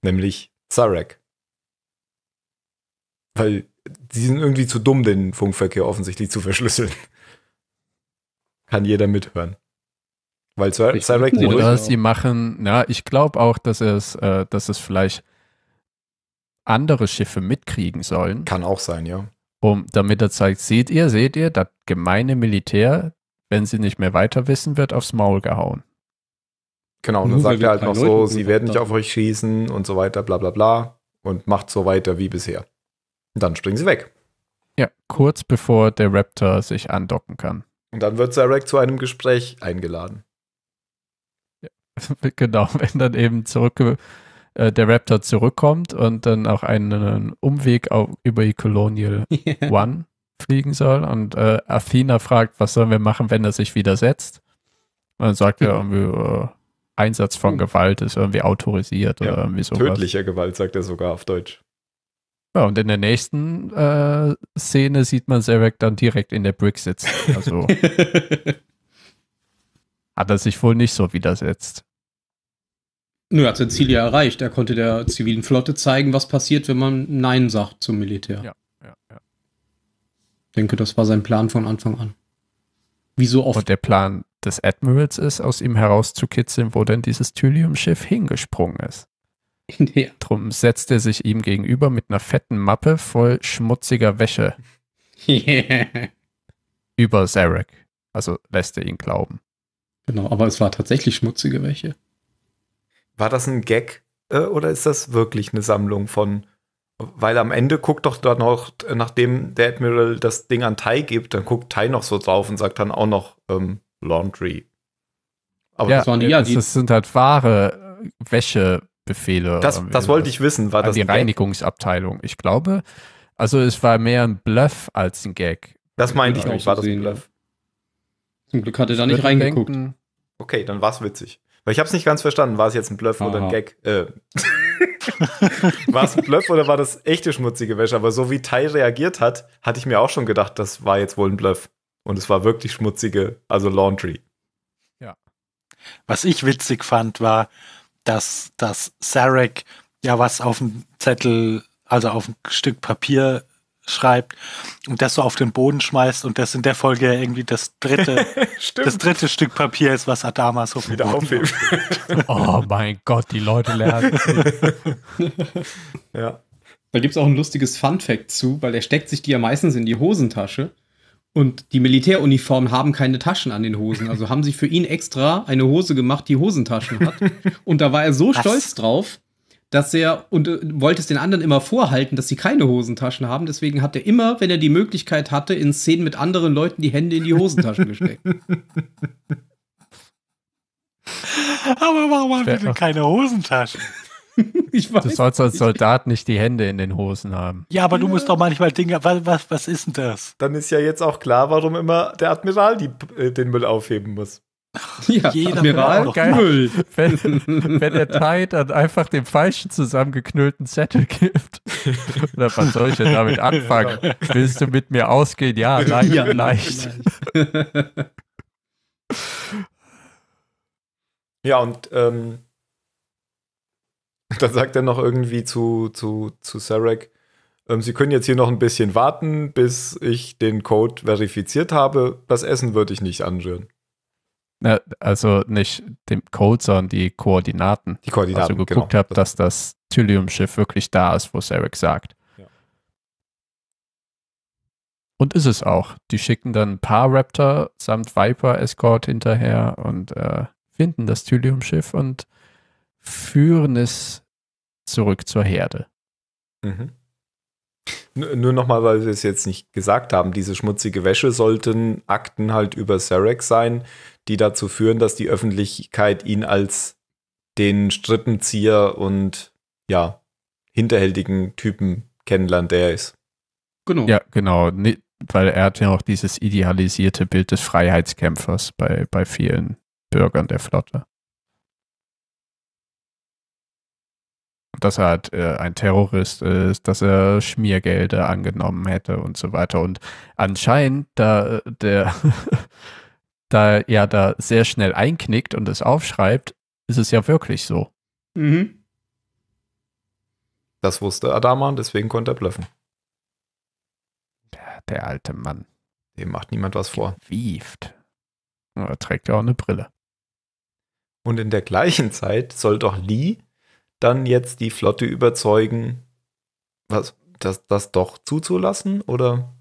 Ja. Nämlich Zarek. Weil die sind irgendwie zu dumm, den Funkverkehr offensichtlich zu verschlüsseln. Kann jeder mithören. Weil Cyrek Oder sie machen, ja, ich glaube auch, dass es, äh, dass es vielleicht andere Schiffe mitkriegen sollen. Kann auch sein, ja. Um, damit er zeigt, seht ihr, seht ihr, das gemeine Militär, wenn sie nicht mehr weiter wissen, wird aufs Maul gehauen. Genau, und dann sagt er halt noch Leuten so, sie werden nicht auf euch schießen und so weiter, bla bla bla und macht so weiter wie bisher. Dann springen sie weg. Ja, kurz bevor der Raptor sich andocken kann. Und dann wird Zarek zu einem Gespräch eingeladen. Ja, <laughs> genau, wenn dann eben zurück, äh, der Raptor zurückkommt und dann auch einen Umweg auf, über die Colonial yeah. <laughs> One fliegen soll. Und äh, Athena fragt, was sollen wir machen, wenn er sich widersetzt? Und dann sagt er <laughs> irgendwie, äh, Einsatz von hm. Gewalt ist irgendwie autorisiert ja, oder irgendwie sowas. Tödlicher Gewalt, sagt er sogar auf Deutsch. Ja, und in der nächsten äh, Szene sieht man Zarek dann direkt in der Brick sitzen. Also <laughs> hat er sich wohl nicht so widersetzt. Nö, er hat sein Ziel ja erreicht. Er konnte der zivilen Flotte zeigen, was passiert, wenn man Nein sagt zum Militär. Ja, ja, ja. Ich denke, das war sein Plan von Anfang an. Wie so oft. Und der Plan des Admirals ist, aus ihm herauszukitzeln, wo denn dieses Thylium-Schiff hingesprungen ist. Ja. <laughs> Drum setzt er sich ihm gegenüber mit einer fetten Mappe voll schmutziger Wäsche. Yeah. <laughs> Über Zarek. Also lässt er ihn glauben. Genau, aber es war tatsächlich schmutzige Wäsche. War das ein Gag äh, oder ist das wirklich eine Sammlung von weil am Ende guckt doch dann noch, nachdem der Admiral das Ding an Tai gibt, dann guckt Tai noch so drauf und sagt dann auch noch ähm, Laundry. Aber ja, das, waren, ja, die, das sind halt wahre Wäsche, Befehle. Das, das wollte ich wissen. War das die Reinigungsabteilung? Ich glaube, also es war mehr ein Bluff als ein Gag. Das meinte ich nicht. War das ein Bluff? Zum Glück hatte er da nicht reingeguckt. Denken, okay, dann war es witzig. Weil ich habe es nicht ganz verstanden. War es jetzt ein Bluff Aha. oder ein Gag? Äh. <laughs> war es ein Bluff oder war das echte schmutzige Wäsche? Aber so wie Tai reagiert hat, hatte ich mir auch schon gedacht, das war jetzt wohl ein Bluff. Und es war wirklich schmutzige, also Laundry. Ja. Was ich witzig fand, war, dass, dass Sarek ja was auf dem Zettel, also auf ein Stück Papier schreibt und das so auf den Boden schmeißt und das in der Folge irgendwie das dritte, <laughs> das dritte Stück Papier ist, was Adama so wieder aufhebt. <laughs> oh mein Gott, die Leute lernen. <laughs> ja. Da gibt es auch ein lustiges Fun-Fact zu, weil er steckt sich die ja meistens in die Hosentasche. Und die Militäruniformen haben keine Taschen an den Hosen. Also haben sie für ihn extra eine Hose gemacht, die Hosentaschen hat. <laughs> Und da war er so Was? stolz drauf, dass er und äh, wollte es den anderen immer vorhalten, dass sie keine Hosentaschen haben. Deswegen hat er immer, wenn er die Möglichkeit hatte, in Szenen mit anderen Leuten die Hände in die Hosentaschen gesteckt. <laughs> Aber warum haben wir denn keine Hosentaschen? <laughs> ich weiß. Du sollst als Soldat nicht die Hände in den Hosen haben. Ja, aber du musst doch manchmal Dinge. Was, was, was ist denn das? Dann ist ja jetzt auch klar, warum immer der Admiral die, äh, den Müll aufheben muss. Ja, Jeder Admiral geil. Müll. <laughs> Wenn, wenn der Tai dann einfach den falschen zusammengeknüllten Zettel gibt. <laughs> Oder was soll ich denn damit anfangen? Willst du mit mir ausgehen? Ja, nein, ja, leicht. Ja, und ähm, dann sagt er noch irgendwie zu, zu, zu Sarek, ähm, Sie können jetzt hier noch ein bisschen warten, bis ich den Code verifiziert habe. Das Essen würde ich nicht anrühren. Ja, also nicht den Code, sondern die Koordinaten. Die Koordinaten. Also geguckt genau. habe, dass das Thylium-Schiff wirklich da ist, wo Sarek sagt. Und ist es auch. Die schicken dann ein paar Raptor samt Viper-Escort hinterher und äh, finden das Thylium-Schiff und führen es zurück zur Herde. Mhm. nur nochmal, weil wir es jetzt nicht gesagt haben, diese schmutzige Wäsche sollten Akten halt über Sarek sein, die dazu führen, dass die Öffentlichkeit ihn als den Strippenzieher und ja, hinterhältigen Typen kennenlernt, der er ist. Genau. Ja, genau. weil er hat ja auch dieses idealisierte Bild des Freiheitskämpfers bei, bei vielen Bürgern der Flotte. dass er halt, äh, ein Terrorist ist, dass er Schmiergelder angenommen hätte und so weiter. Und anscheinend, da äh, der <laughs> da ja da sehr schnell einknickt und es aufschreibt, ist es ja wirklich so. Mhm. Das wusste Adama und deswegen konnte er bluffen. Der, der alte Mann. Dem macht niemand was vor. Wieft. Er trägt ja auch eine Brille. Und in der gleichen Zeit soll doch Lee dann jetzt die Flotte überzeugen, was, das, das doch zuzulassen? Oder?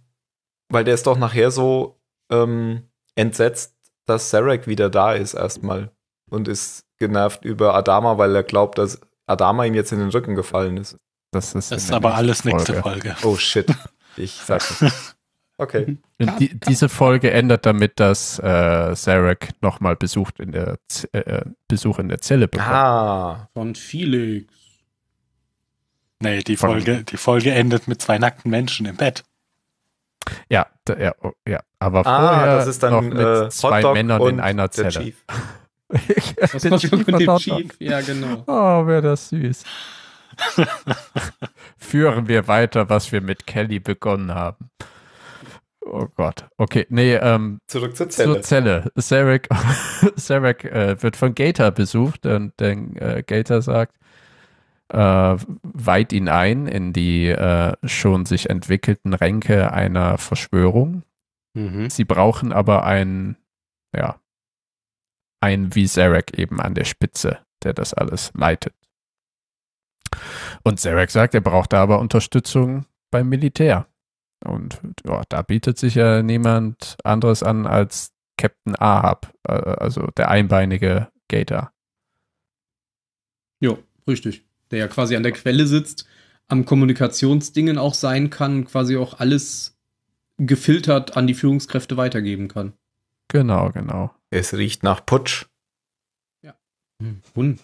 Weil der ist doch nachher so ähm, entsetzt, dass Sarek wieder da ist, erstmal. Und ist genervt über Adama, weil er glaubt, dass Adama ihm jetzt in den Rücken gefallen ist. Das ist, das ist aber alles nächste Folge. Oh shit. Ich sag das. <laughs> Okay. Mhm. Die, diese Folge endet damit, dass äh, Zarek nochmal Besuch, in der äh, äh, Besuch in der Zelle bekommt. Ah, von Felix. Nee, die von Folge, die Folge endet mit zwei nackten Menschen im Bett. Ja, da, ja, oh, ja, aber ah, vorher das ist dann, noch mit äh, zwei Hotdog Männern in einer Zelle. <laughs> das ist noch Chief mit dem Chief, ja genau. Oh, wäre das süß. <laughs> Führen wir weiter, was wir mit Kelly begonnen haben. Oh Gott. Okay, nee, ähm, Zurück zur Zelle. Zur Zelle. Sarek, <laughs> Sarek äh, wird von Gator besucht und den, äh, Gator sagt, äh, weiht ihn ein in die äh, schon sich entwickelten Ränke einer Verschwörung. Mhm. Sie brauchen aber einen, ja, einen wie Zarek eben an der Spitze, der das alles leitet. Und Zarek sagt, er braucht da aber Unterstützung beim Militär. Und ja, da bietet sich ja niemand anderes an als Captain Ahab, äh, also der einbeinige Gator. Jo, richtig. Der ja quasi an der Quelle sitzt, am Kommunikationsdingen auch sein kann, quasi auch alles gefiltert an die Führungskräfte weitergeben kann. Genau, genau. Es riecht nach Putsch. Ja. Hm.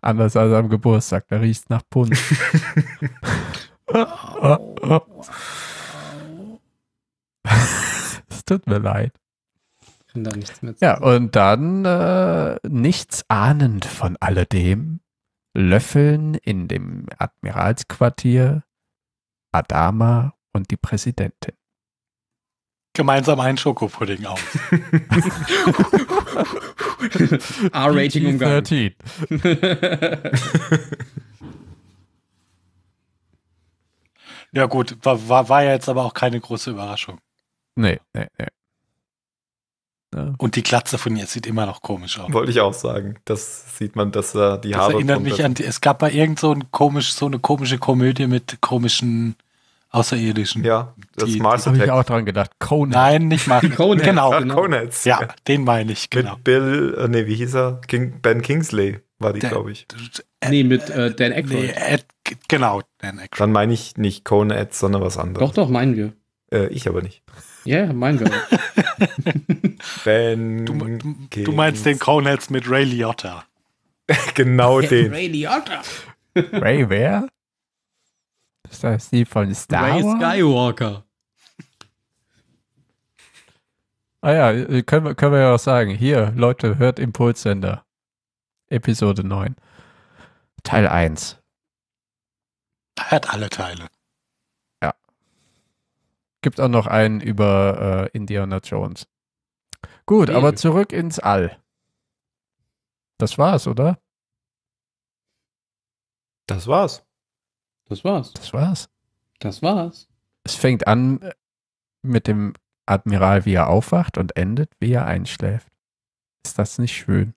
Anders als am Geburtstag, da riecht es nach Punsch. <laughs> <laughs> es tut mir leid. da nichts mehr zu Ja, und dann äh, nichts ahnend von alledem, löffeln in dem Admiralsquartier Adama und die Präsidentin. Gemeinsam einen Schokopudding auf. <laughs> R-Rating umgangen. <laughs> Ja, gut, war, war, war ja jetzt aber auch keine große Überraschung. Nee, nee, nee. Ja. Und die Glatze von ihr sieht immer noch komisch aus. Wollte ich auch sagen. Das sieht man, dass er die das Haare. Das erinnert mich an die, es gab mal irgend so ein komisch, so eine komische Komödie mit komischen Außerirdischen. Ja, das die, Mars Attack. Hab ich auch dran gedacht. Conan. Nein, nicht Mars. <laughs> Conan. Genau. Ja, genau. Conets. Ja, den meine ich. Genau. Mit Bill, äh, nee, wie hieß er? King, ben Kingsley war die, glaube ich. Äh, nee, mit äh, Dan Aykroyd. Nee, Ed, genau, Dan Aykroyd. Dann meine ich nicht Conan, sondern was anderes. Doch, doch, meinen wir. Äh, ich aber nicht. Ja, yeah, meinen wir. <laughs> ben du, du, du, meinst den Conan mit Ray Liotta. <laughs> genau den. Ray Liotta. Ray wer? Ist das die von Star Ray Wars? Skywalker. Ah ja, äh, können wir, können wir ja auch sagen. Hier, Leute, hört Impulssender. Episode 9. Teil 1. Hört alle Teile. Ja. Gibt auch noch einen über äh, Indiana Jones. Gut, nee. aber zurück ins All. Das war's, oder? Das war's. Das war's. Das war's. Das war's. Es fängt an äh, mit dem Admiral, wie er aufwacht und endet, wie er einschläft. Ist das nicht schön?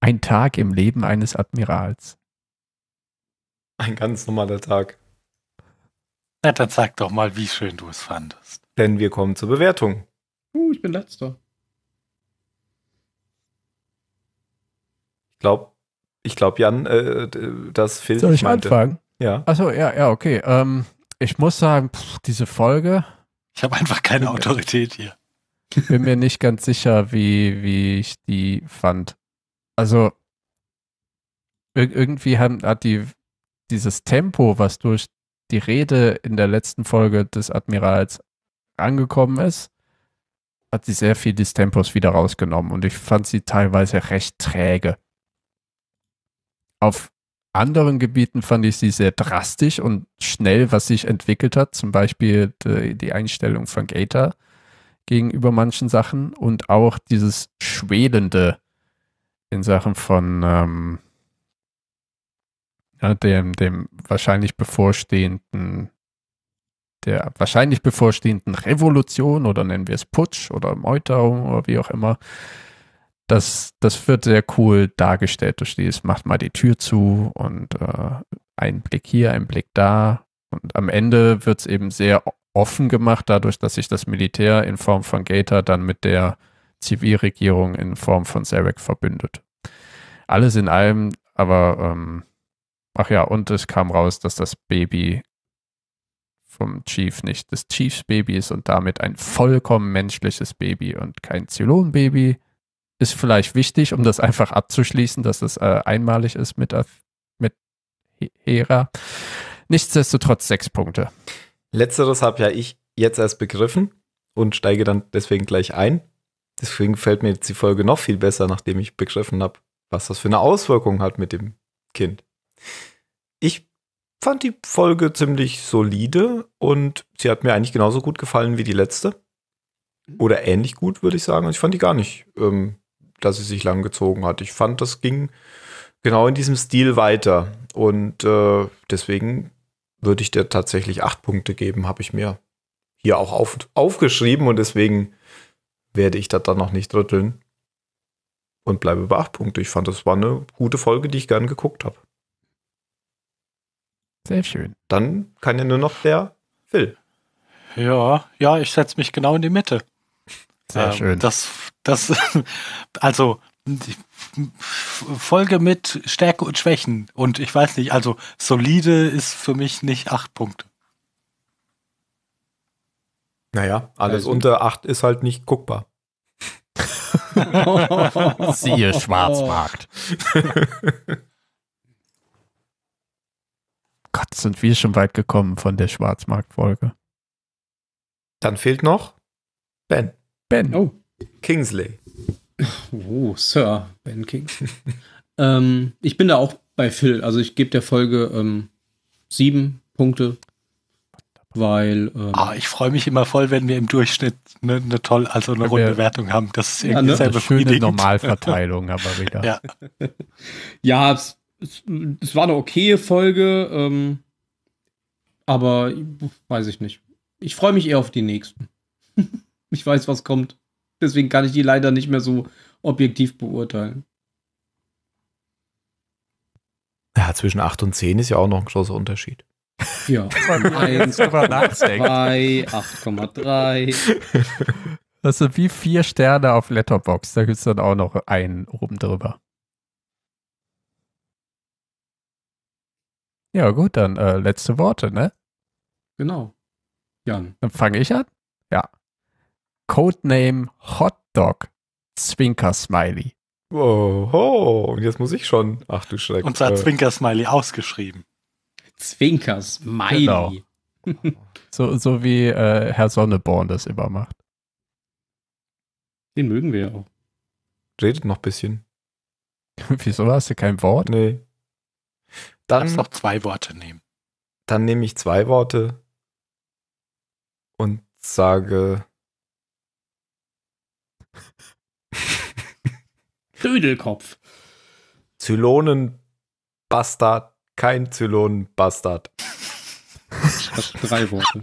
Ein Tag im Leben eines Admirals. Ein ganz normaler Tag. Na, dann sag doch mal, wie schön du es fandest. Denn wir kommen zur Bewertung. Uh, ich bin letzter. Ich glaube, ich glaub, Jan, äh, dass Phil. Soll ich meinte. anfangen? Ja. Achso, ja, ja, okay. Ähm, ich muss sagen, pff, diese Folge. Ich habe einfach keine Autorität hier. Ich bin mir nicht ganz sicher, wie, wie ich die fand. Also, irgendwie hat die, dieses Tempo, was durch die Rede in der letzten Folge des Admirals angekommen ist, hat sie sehr viel des Tempos wieder rausgenommen und ich fand sie teilweise recht träge. Auf anderen Gebieten fand ich sie sehr drastisch und schnell, was sich entwickelt hat. Zum Beispiel die Einstellung von Gator gegenüber manchen Sachen und auch dieses Schwelende in Sachen von ähm, ja, dem, dem wahrscheinlich bevorstehenden, der wahrscheinlich bevorstehenden Revolution oder nennen wir es Putsch oder Meuterung oder wie auch immer das, das wird sehr cool dargestellt durch dieses, macht mal die Tür zu und äh, ein Blick hier, ein Blick da. Und am Ende wird es eben sehr offen gemacht, dadurch, dass sich das Militär in Form von Gator dann mit der Zivilregierung in Form von Zarek verbündet. Alles in allem, aber ähm, ach ja, und es kam raus, dass das Baby vom Chief nicht des Chiefs Baby ist und damit ein vollkommen menschliches Baby und kein Zylon-Baby, ist vielleicht wichtig, um das einfach abzuschließen, dass es äh, einmalig ist mit, mit Hera. Nichtsdestotrotz sechs Punkte. Letzteres habe ja ich jetzt erst begriffen und steige dann deswegen gleich ein. Deswegen fällt mir jetzt die Folge noch viel besser, nachdem ich begriffen habe, was das für eine Auswirkung hat mit dem Kind. Ich fand die Folge ziemlich solide und sie hat mir eigentlich genauso gut gefallen wie die letzte. Oder ähnlich gut, würde ich sagen. Also ich fand die gar nicht ähm, dass sie sich langgezogen hat. Ich fand, das ging genau in diesem Stil weiter. Und äh, deswegen würde ich dir tatsächlich acht Punkte geben, habe ich mir hier auch auf, aufgeschrieben und deswegen werde ich das dann noch nicht rütteln und bleibe bei acht Punkte. Ich fand, das war eine gute Folge, die ich gern geguckt habe. Sehr schön. Dann kann ja nur noch der Phil. Ja, ja, ich setze mich genau in die Mitte. Sehr ähm, schön. Das, das, <laughs> also Folge mit Stärke und Schwächen. Und ich weiß nicht, also solide ist für mich nicht acht Punkte. Naja, alles also. unter acht ist halt nicht guckbar. <laughs> Siehe Schwarzmarkt. <laughs> Gott, sind wir schon weit gekommen von der Schwarzmarktfolge. Dann fehlt noch Ben. Ben. Oh. Kingsley. Oh, Sir Ben Kingsley. <laughs> ähm, ich bin da auch bei Phil. Also ich gebe der Folge ähm, sieben Punkte, weil. Ähm, ah, ich freue mich immer voll, wenn wir im Durchschnitt eine ne toll, also eine runde wir, Wertung haben. Das ist irgendwie ja, ne? sehr befriedigend. Normalverteilung aber <laughs> wieder. Ja, <laughs> ja es, es, es, war eine okaye Folge, ähm, aber weiß ich nicht. Ich freue mich eher auf die nächsten. Ich weiß, was kommt. Deswegen kann ich die leider nicht mehr so objektiv beurteilen. Ja, zwischen 8 und 10 ist ja auch noch ein großer Unterschied. Ja, 1, 2, 8,3. Das sind wie vier Sterne auf Letterbox. Da gibt es dann auch noch einen oben drüber. Ja, gut, dann äh, letzte Worte, ne? Genau. Jan. Dann fange ich an? Ja. Codename Hotdog Zwinker-Smiley. Wow, oh, und jetzt muss ich schon. Ach du Schreck. Und zwar äh. Zwinker-Smiley ausgeschrieben. Zwinker-Smiley. Genau. so, so wie äh, Herr Sonneborn das immer macht. Den mögen wir ja auch. Redet noch ein bisschen. <laughs> Wieso hast du kein Wort? Nee. Dann du noch zwei Worte nehmen. Dann nehme ich zwei Worte und sage Dödelkopf. <laughs> Zylonenbastard, kein Zylonenbastard. Drei Worte.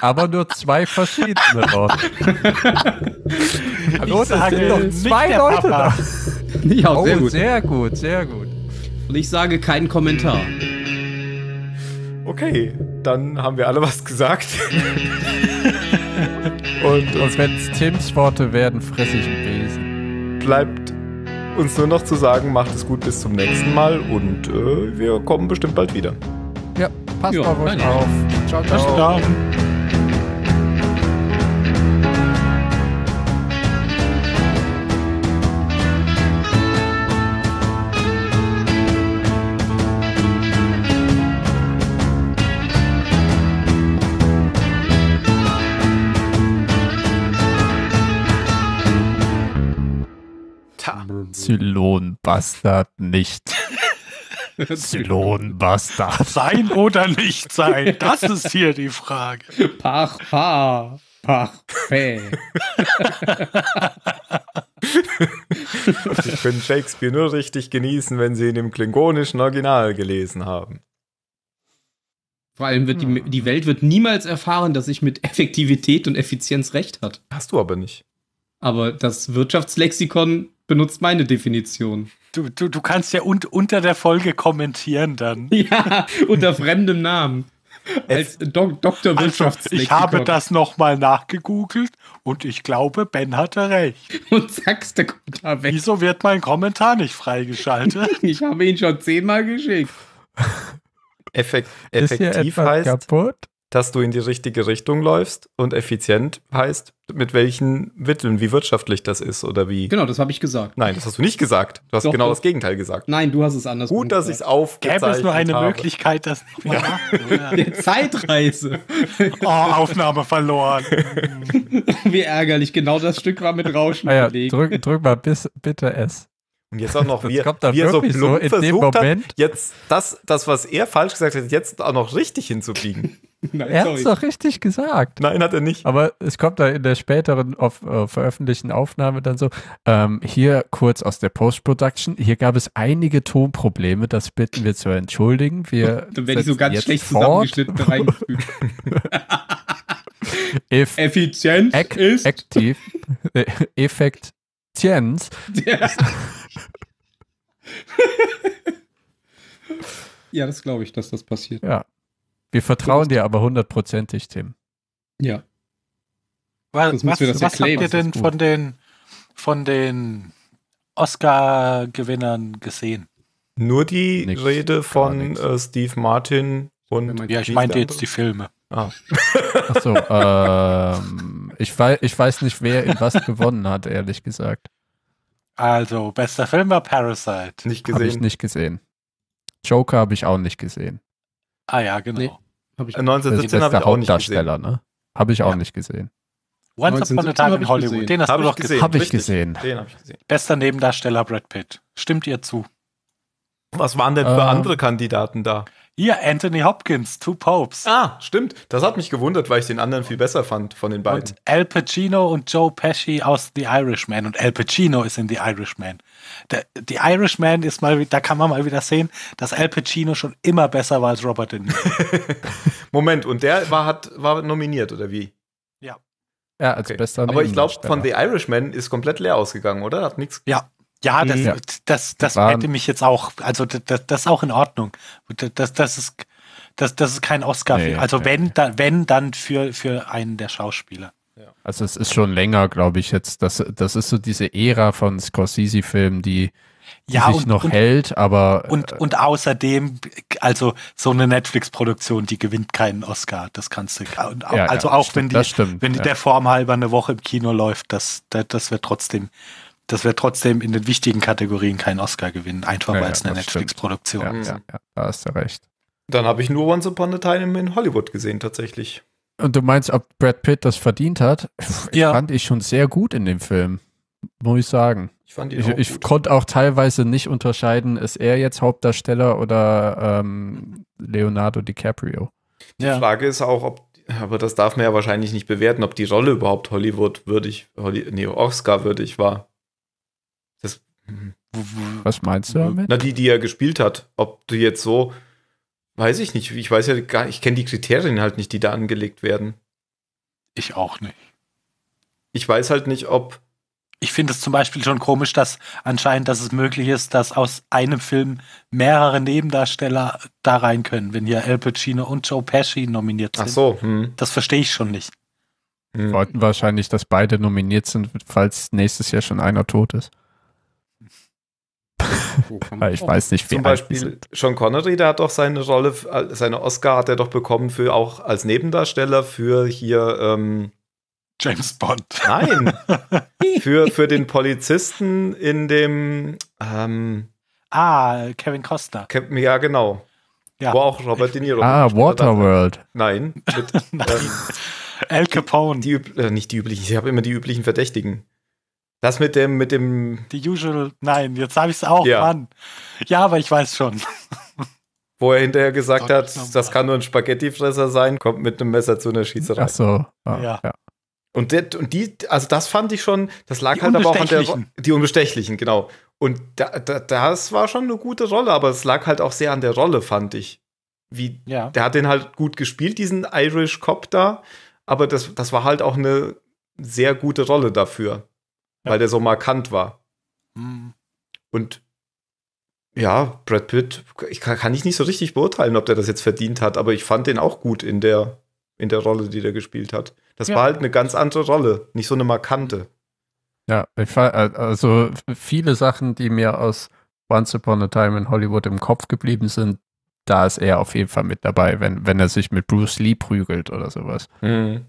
Aber nur zwei verschiedene Worte. Hallo, da sind doch zwei Leute Papa. da. Ja, oh, sehr gut. sehr gut, sehr gut. Und ich sage keinen Kommentar. Okay, dann haben wir alle was gesagt. <laughs> Und, äh, und wenn es Tims Worte werden, fresse ich einen Besen. Bleibt uns nur noch zu sagen, macht es gut bis zum nächsten Mal und äh, wir kommen bestimmt bald wieder. Ja, passt jo, auf euch auf. Ciao, ciao. ciao. Zylon-Bastard nicht. <laughs> Zylon-Bastard. Sein oder nicht sein? Das ist hier die Frage. Pach, pach. Pach, hey. ich könnte Shakespeare nur richtig genießen, wenn sie ihn im klingonischen Original gelesen haben. Vor allem wird die, die Welt wird niemals erfahren, dass ich mit Effektivität und Effizienz recht hat. Hast du aber nicht. Aber das Wirtschaftslexikon benutzt meine Definition. Du, du, du kannst ja un unter der Folge kommentieren dann. <laughs> Ja, unter fremdem Namen. Als Do Doktor Wirtschaftslexikon. Also, ich habe das nochmal nachgegoogelt und ich glaube, Ben hatte recht. Und sagst der da weg. Wieso wird mein Kommentar nicht freigeschaltet? <laughs> ich habe ihn schon zehnmal geschickt. Effekt, effektiv heißt. Kaputt? dass du in die richtige Richtung läufst und effizient heißt, mit welchen Mitteln, wie wirtschaftlich das ist oder wie. Genau, das habe ich gesagt. Nein, das hast du nicht gesagt. Du hast Doch, genau das Gegenteil gesagt. Nein, du hast es anders gesagt. Gut, dass ich es aufgezeichnet Gäbe es nur eine habe. Möglichkeit, das nochmal ja. Der Zeitreise. <laughs> oh, Aufnahme verloren. <laughs> wie ärgerlich. Genau das Stück war mit Rauschen ah ja, belegt. Drück, drück mal bis, bitte es. Und jetzt auch noch, wie, wie er so plump so versucht hat, jetzt das, das, was er falsch gesagt hat, jetzt auch noch richtig hinzubiegen. <laughs> Nein, er hat es doch richtig gesagt. Nein, hat er nicht. Aber es kommt da in der späteren auf, äh, veröffentlichten Aufnahme dann so, ähm, hier kurz aus der Post-Production, hier gab es einige Tonprobleme, das bitten wir zu entschuldigen. Wir <laughs> dann werde ich so ganz schlecht fort. zusammengeschnitten <laughs> reingefügt. Eff Effizienz Act ist... Aktiv. Effektienz. Ja. ja, das glaube ich, dass das passiert. Ja. Wir vertrauen dir aber hundertprozentig, Tim. Ja. Was, was, was habt ihr denn von den, von den Oscar-Gewinnern gesehen? Nur die nix, Rede von äh, Steve Martin und. Ja, ich meinte jetzt die Filme. Ah. Achso, ähm, ich, weiß, ich weiß nicht, wer in was gewonnen hat, ehrlich gesagt. Also, bester Film war Parasite. Nicht gesehen. Habe ich nicht gesehen. Joker habe ich auch nicht gesehen. Ah ja, genau. Nee, hab ich 1917 äh, habe ich auch nicht gesehen. Ne? Habe ich auch ja. nicht gesehen. Once Upon a Time in Hollywood, gesehen. den hast hab du doch gesehen. Habe ich gesehen. Den hab ich gesehen. Bester Nebendarsteller Brad Pitt. Stimmt ihr zu? Was waren denn für ähm, andere Kandidaten da? Hier, Anthony Hopkins, Two Popes. Ah, stimmt. Das hat mich gewundert, weil ich den anderen viel besser fand von den beiden. Und Al Pacino und Joe Pesci aus The Irishman. Und Al Pacino ist in The Irishman. Der, The Irishman ist mal, da kann man mal wieder sehen, dass Al Pacino schon immer besser war als Robert De Niro. <laughs> Moment, und der war, hat, war nominiert, oder wie? Ja. Ja, als okay. bester Aber ich glaube, von The Irishman ist komplett leer ausgegangen, oder? Hat nichts. Ja, ja, das, mhm. ja. das, das, das hätte mich jetzt auch, also das, das ist auch in Ordnung. Das, das ist, das, das ist kein Oscar. Nee, also nee, wenn, nee. Dann, wenn, dann für, für einen der Schauspieler. Also es ist schon länger, glaube ich, jetzt. Das, das ist so diese Ära von Scorsese-Filmen, die, die ja, sich und, noch und, hält, aber. Und, äh, und außerdem, also so eine Netflix-Produktion, die gewinnt keinen Oscar. Das kannst du. Ja, also ja, auch stimmt, wenn die, wenn die der Form halber eine Woche im Kino läuft, das, das, das wird trotzdem das wäre trotzdem in den wichtigen Kategorien kein Oscar gewinnen, einfach weil es eine Netflix-Produktion ist. Ja, ja, da hast du recht. Dann habe ich nur Once Upon a Time in Hollywood gesehen, tatsächlich. Und du meinst, ob Brad Pitt das verdient hat? Ja. Fand ich schon sehr gut in dem Film, muss ich sagen. Ich, fand ihn ich, ich konnte auch teilweise nicht unterscheiden, ist er jetzt Hauptdarsteller oder ähm, Leonardo DiCaprio. Die ja. Frage ist auch, ob, aber das darf man ja wahrscheinlich nicht bewerten, ob die Rolle überhaupt Hollywood würdig, Holly, nee, Oscar würdig war. Was meinst du damit? Na, die, die er gespielt hat. Ob du jetzt so, weiß ich nicht. Ich weiß ja gar ich kenne die Kriterien halt nicht, die da angelegt werden. Ich auch nicht. Ich weiß halt nicht, ob. Ich finde es zum Beispiel schon komisch, dass anscheinend, dass es möglich ist, dass aus einem Film mehrere Nebendarsteller da rein können, wenn hier Al Pacino und Joe Pesci nominiert sind. Ach so. Hm. Das verstehe ich schon nicht. Wir hm. Wollten wahrscheinlich, dass beide nominiert sind, falls nächstes Jahr schon einer tot ist. <laughs> ich weiß nicht, wie Zum Beispiel Sean Connery, der hat doch seine Rolle, äh, seine Oscar hat er doch bekommen für auch als Nebendarsteller für hier ähm, James Bond. Nein, <laughs> für, für den Polizisten in dem ähm, Ah, Kevin Costner. ja, genau. Ja. Wo auch Robert De Niro. Ah, Waterworld. Nein. Mit, <laughs> Nein. Ähm, Al Capone. Die, äh, nicht die üblichen, ich habe immer die üblichen Verdächtigen. Das mit dem, mit dem. The usual, nein, jetzt habe ich es auch, ja. Mann. Ja, aber ich weiß schon. <laughs> Wo er hinterher gesagt hat, das kann nur ein Spaghettifresser sein, kommt mit einem Messer zu einer Schießerei. Ach so. Ah, ja. ja. Und, det, und die, also das fand ich schon, das lag die halt aber auch an der. Die Unbestechlichen, genau. Und da, da, das war schon eine gute Rolle, aber es lag halt auch sehr an der Rolle, fand ich. Wie, ja. Der hat den halt gut gespielt, diesen Irish Cop da, aber das, das war halt auch eine sehr gute Rolle dafür ja. weil der so markant war. Mhm. Und ja, Brad Pitt, ich kann, kann, ich nicht so richtig beurteilen, ob der das jetzt verdient hat, aber ich fand den auch gut in der, in der Rolle, die der gespielt hat. Das ja. war halt eine ganz andere Rolle, nicht so eine markante. Ja, fand, äh, also viele Sachen, die mir aus Once Upon a Time in Hollywood im Kopf geblieben sind, da ist er auf jeden Fall mit dabei, wenn, wenn er sich mit Bruce Lee prügelt oder sowas. Mhm.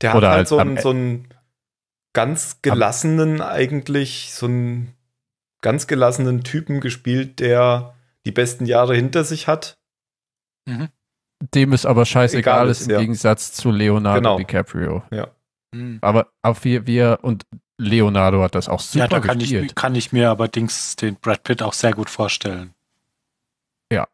Der hat oder halt, halt so, ein, so ein ganz gelassenen eigentlich, so einen ganz gelassenen Typen gespielt, der die besten Jahre hinter sich hat. Mhm. Dem ist aber scheißegal Egal ist, im ja. Gegensatz zu Leonardo genau. DiCaprio. Ja. Mhm. Aber auch wir, wir und Leonardo hat das auch super ja, da kann gespielt. Ich, kann ich mir aber Dings den Brad Pitt auch sehr gut vorstellen. Ja.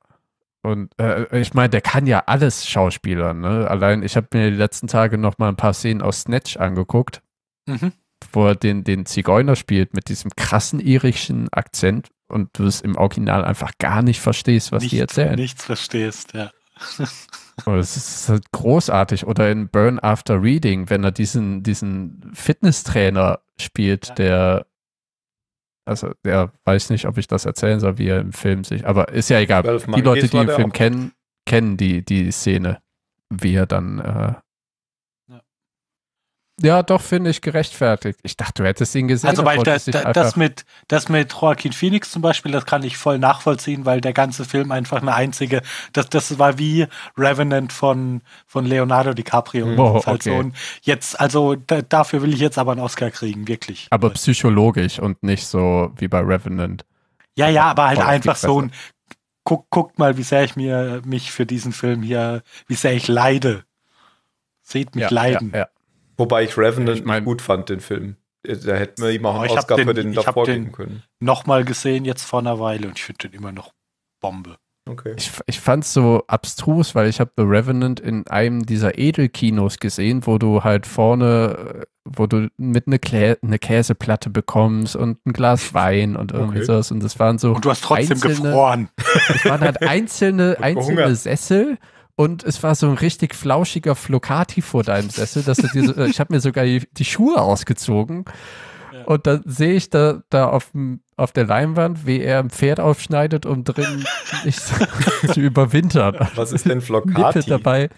Und äh, ich meine, der kann ja alles Schauspieler. Ne? Allein, ich habe mir die letzten Tage noch mal ein paar Szenen aus Snatch angeguckt mhm. wo er den, den Zigeuner spielt mit diesem krassen irischen Akzent und du es im Original einfach gar nicht verstehst, was nicht, die erzählen. Nichts verstehst, ja. oh, das <laughs> ist halt großartig. Oder in Burn After Reading, wenn er diesen, diesen Fitnesstrainer spielt, ja. der also der weiß nicht, ob ich das erzählen soll, wie er im Film sich, aber ist ja egal. Die Leute, die den Film kennen, kennen die, die Szene, wie er dann äh, ja, doch, finde ich gerechtfertigt. Ich dachte, du hättest ihn gesehen. Also, weil das, das, mit, das mit Joaquin Phoenix zum Beispiel, das kann ich voll nachvollziehen, weil der ganze Film einfach eine einzige, das, das war wie Revenant von, von Leonardo DiCaprio. Oh, also okay. so. Und jetzt, also da, dafür will ich jetzt aber einen Oscar kriegen, wirklich. Aber psychologisch und nicht so wie bei Revenant. Ja, ja, aber halt einfach so ein, guck, guckt mal, wie sehr ich mir, mich für diesen Film hier, wie sehr ich leide. Seht mich ja, leiden. Ja, ja. Wobei ich Revenant ich mein, gut fand, den Film. Äh, da hätten wir ihm auch einen Oscar den, für den davor geben können. Nochmal gesehen, jetzt vor einer Weile, und ich finde den immer noch Bombe. Okay. Ich, ich fand es so abstrus, weil ich habe The Revenant in einem dieser Edelkinos gesehen, wo du halt vorne, äh, wo du mit einer Klä eine Käseplatte bekommst und ein Glas Wein und irgendwie okay. sowas. Und das waren so. Und du hast trotzdem einzelne, gefroren. Es waren halt <laughs> einzelne, einzelne Sessel und es war so ein richtig flauschiger Flocati vor deinem Sessel, dass du dir so, äh, ich habe mir sogar die, die Schuhe ausgezogen. Ja. Und dann sehe ich da, da auf, auf der Leinwand, wie er ein Pferd aufschneidet, um drin <laughs> nicht <laughs> zu überwintern. Was ist denn Flocati? dabei.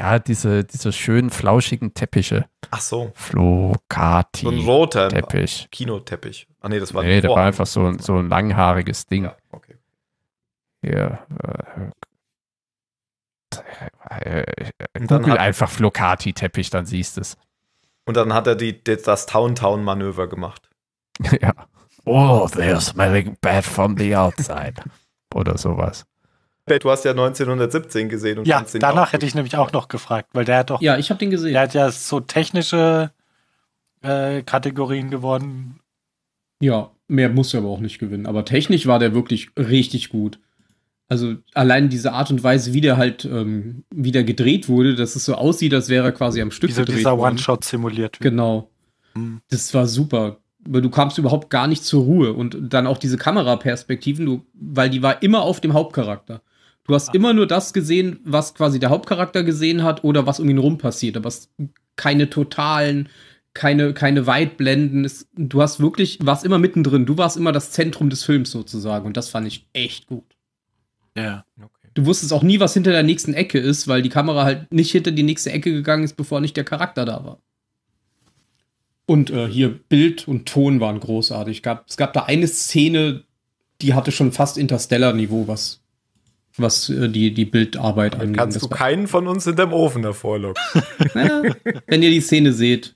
Ja, diese, diese schönen, flauschigen Teppiche. Ach so. Flocati. So ein roter Teppich. Kinoteppich. Ah nee, das war Nee, der war einfach so ein, so ein langhaariges Ding. Ja, okay. Hier, äh, äh, äh, äh Google einfach Flocati-Teppich, dann siehst du es. Und dann hat er die, das Town-Town-Manöver gemacht. <laughs> ja. Oh, they're smelling bad from the outside. <laughs> Oder sowas. Du hast ja 1917 gesehen und ja, danach hätte ich nämlich auch noch gefragt, weil der hat doch. Ja, ich habe den gesehen. Der hat ja so technische äh, Kategorien gewonnen. Ja, mehr muss er aber auch nicht gewinnen. Aber technisch war der wirklich richtig gut also allein diese Art und Weise, wie der halt ähm, wieder gedreht wurde, dass es so aussieht, als wäre er quasi am Stück Diese, gedreht dieser One-Shot simuliert. Wird. Genau. Mhm. Das war super. Weil du kamst überhaupt gar nicht zur Ruhe. Und dann auch diese Kameraperspektiven, du, weil die war immer auf dem Hauptcharakter. Du hast ah. immer nur das gesehen, was quasi der Hauptcharakter gesehen hat oder was um ihn rum passiert. Aber es keine totalen, keine, keine Weitblenden. Es, du hast wirklich, warst immer mittendrin. Du warst immer das Zentrum des Films sozusagen. Und das fand ich echt gut. Ja. Okay. Du wusstest auch nie, was hinter der nächsten Ecke ist, weil die Kamera halt nicht hinter die nächste Ecke gegangen ist, bevor nicht der Charakter da war. Und äh, hier Bild und Ton waren großartig. Gab, es gab da eine Szene, die hatte schon fast Interstellar-Niveau, was, was äh, die, die Bildarbeit angeht. Kannst du keinen von uns dem Ofen hervorlocken. <laughs> naja, wenn ihr die Szene seht.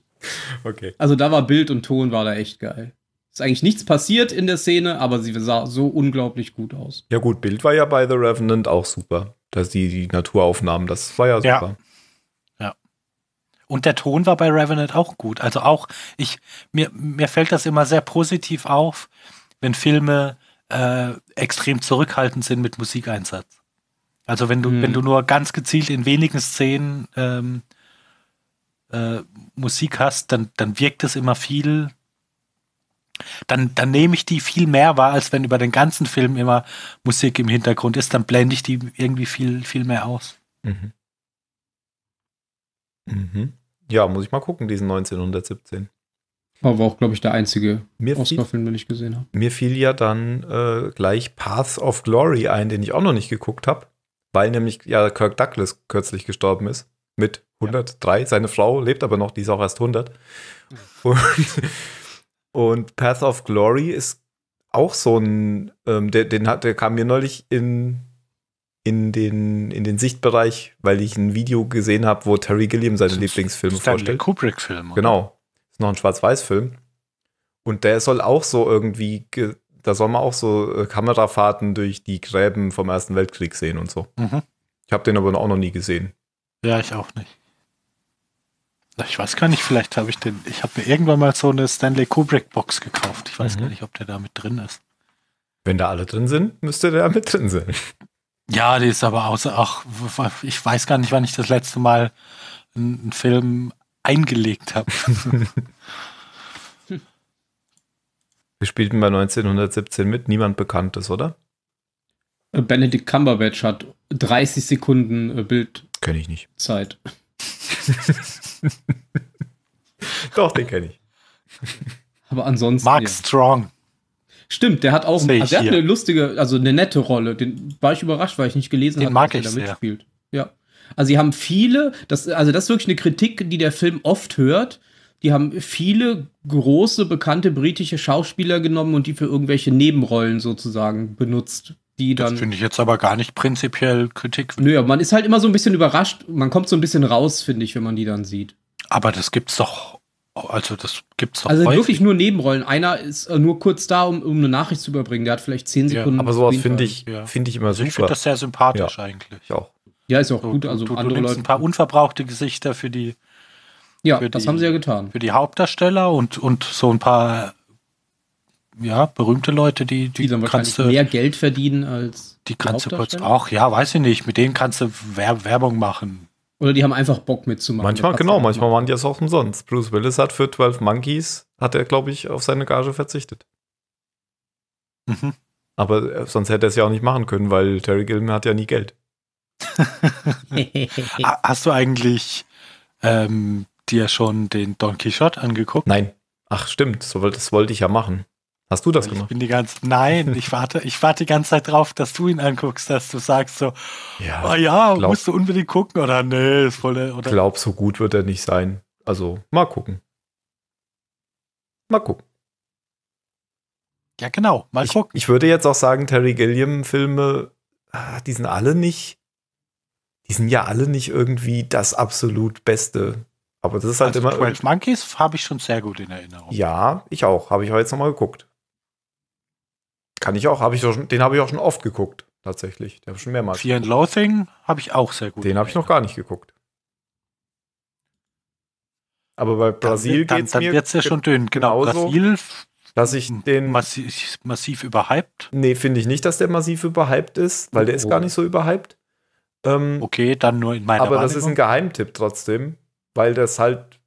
Okay. Also da war Bild und Ton war da echt geil. Ist eigentlich nichts passiert in der Szene, aber sie sah so unglaublich gut aus. Ja, gut, Bild war ja bei The Revenant auch super. Dass die, die Naturaufnahmen, das war ja super. Ja. ja. Und der Ton war bei Revenant auch gut. Also auch, ich, mir, mir fällt das immer sehr positiv auf, wenn Filme äh, extrem zurückhaltend sind mit Musikeinsatz. Also wenn du, hm. wenn du nur ganz gezielt in wenigen Szenen ähm, äh, Musik hast, dann, dann wirkt es immer viel dann, dann nehme ich die viel mehr wahr, als wenn über den ganzen Film immer Musik im Hintergrund ist, dann blende ich die irgendwie viel, viel mehr aus. Mhm. Mhm. Ja, muss ich mal gucken, diesen 1917. War, war auch, glaube ich, der einzige Oscar-Film, den ich gesehen habe. Mir fiel ja dann äh, gleich Path of Glory ein, den ich auch noch nicht geguckt habe, weil nämlich ja Kirk Douglas kürzlich gestorben ist. Mit 103. Ja. Seine Frau lebt aber noch, die ist auch erst 100. Und und Path of Glory ist auch so ein, ähm, der, den hat, der kam mir neulich in, in, den, in den Sichtbereich, weil ich ein Video gesehen habe, wo Terry Gilliam seine Lieblingsfilme Stanley vorstellt. Kubrick-Film. Genau. Ist noch ein Schwarz-Weiß-Film. Und der soll auch so irgendwie, da soll man auch so äh, Kamerafahrten durch die Gräben vom Ersten Weltkrieg sehen und so. Mhm. Ich habe den aber auch noch nie gesehen. Ja, ich auch nicht. Ich weiß gar nicht, vielleicht habe ich den. Ich habe mir irgendwann mal so eine Stanley Kubrick-Box gekauft. Ich weiß mhm. gar nicht, ob der da mit drin ist. Wenn da alle drin sind, müsste der mit drin sein. Ja, die ist aber außer. Ach, ich weiß gar nicht, wann ich das letzte Mal einen Film eingelegt habe. <laughs> Wir spielten bei 1917 mit, niemand Bekanntes, oder? Benedict Cumberbatch hat 30 Sekunden äh, Bild. Kenne ich nicht. Zeit. Doch, den kenne ich. Aber ansonsten. Mark ja. Strong. Stimmt, der hat auch der hat eine lustige, also eine nette Rolle. Den war ich überrascht, weil ich nicht gelesen habe, dass er da mitspielt. Ja. Also sie haben viele, das, also das ist wirklich eine Kritik, die der Film oft hört. Die haben viele große, bekannte britische Schauspieler genommen und die für irgendwelche Nebenrollen sozusagen benutzt die dann. Das finde ich jetzt aber gar nicht prinzipiell Kritik. Nö, aber man ist halt immer so ein bisschen überrascht. Man kommt so ein bisschen raus, finde ich, wenn man die dann sieht. Aber das gibt's doch. Also, das gibt's doch. Also, häufig. wirklich nur Nebenrollen. Einer ist äh, nur kurz da, um, um eine Nachricht zu überbringen. Der hat vielleicht zehn Sekunden. Ja, aber sowas finde ich, ja. Also find ich immer super. Ich finde das sehr sympathisch ja. eigentlich. Ich auch. Ja, ist auch so, gut. Also, du, andere du Leute. ein paar unverbrauchte Gesichter für die. Ja, für das die, haben sie ja getan. Für die Hauptdarsteller und, und so ein paar ja, berühmte Leute, die, die, die kannst du mehr Geld verdienen als die, kannst du kurz auch, ja, weiß ich nicht, mit denen kannst du Werbung machen. Oder die haben einfach Bock mitzumachen. Manchmal, genau, manchmal waren die es auch umsonst. Bruce Willis hat für 12 Monkeys, hat er, glaube ich, auf seine Gage verzichtet. Mhm. Aber äh, sonst hätte er es ja auch nicht machen können, weil Terry Gilman hat ja nie Geld. <laughs> Hast du eigentlich ähm, dir schon den Don Quixote angeguckt? Nein. Ach, stimmt, das wollte ich ja machen. Hast du das ich gemacht? bin die ganze Nein, ich warte, ich warte die ganze Zeit drauf, dass du ihn anguckst, dass du sagst so, ja, oh ja glaub, musst du unbedingt gucken oder nee, ist voll oder. Glaub, so gut wird er nicht sein. Also, mal gucken. Mal gucken. Ja, genau, mal ich, gucken. Ich würde jetzt auch sagen, Terry Gilliam-Filme, ah, die sind alle nicht, die sind ja alle nicht irgendwie das absolut Beste. Aber das ist halt also immer. 12 Monkeys habe ich schon sehr gut in Erinnerung. Ja, ich auch. Habe ich heute nochmal geguckt. Kann ich auch, habe ich schon, den habe ich auch schon oft geguckt, tatsächlich. Den habe ich schon mehrmals. Fear and Loathing habe ich auch sehr gut. Den habe ich noch gar nicht geguckt. Aber bei Brasil geht es mir. Dann wird es ja schon dünn, genau. Genauso, Brasil, dass ich den. Massiv, massiv überhyped? Nee, finde ich nicht, dass der massiv überhyped ist, weil der ist gar oh. nicht so überhyped. Ähm, okay, dann nur in meiner Aber Wahrnehmung. das ist ein Geheimtipp trotzdem, weil das halt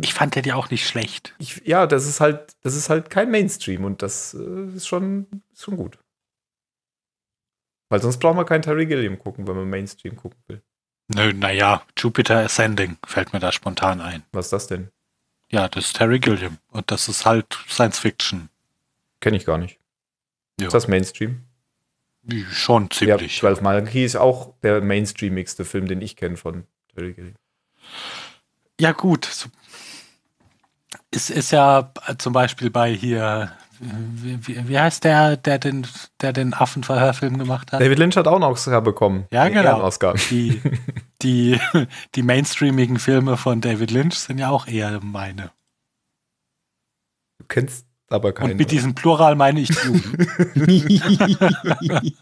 ich fand den ja auch nicht schlecht. Ich, ja, das ist halt, das ist halt kein Mainstream und das äh, ist schon, ist schon gut. Weil sonst braucht man keinen Terry Gilliam gucken, wenn man Mainstream gucken will. Nö, naja, Jupiter Ascending fällt mir da spontan ein. Was ist das denn? Ja, das ist Terry Gilliam und das ist halt Science Fiction. Kenne ich gar nicht. Jo. Ist das Mainstream? Schon ziemlich. Ja, weil Malaki ist auch der mainstreamigste Film, den ich kenne von Terry Gilliam ja gut, es ist ja äh, zum Beispiel bei hier, wie, wie, heißt der, der den, der den Affenverhörfilm gemacht hat? David Lynch hat auch einen Oscar bekommen. Ja, genau. Oscar. Die, die, die mainstreamigen Filme von David Lynch sind ja auch eher meine. Du kennst aber keine. Und mit diesem Plural meine ich Juden. <laughs>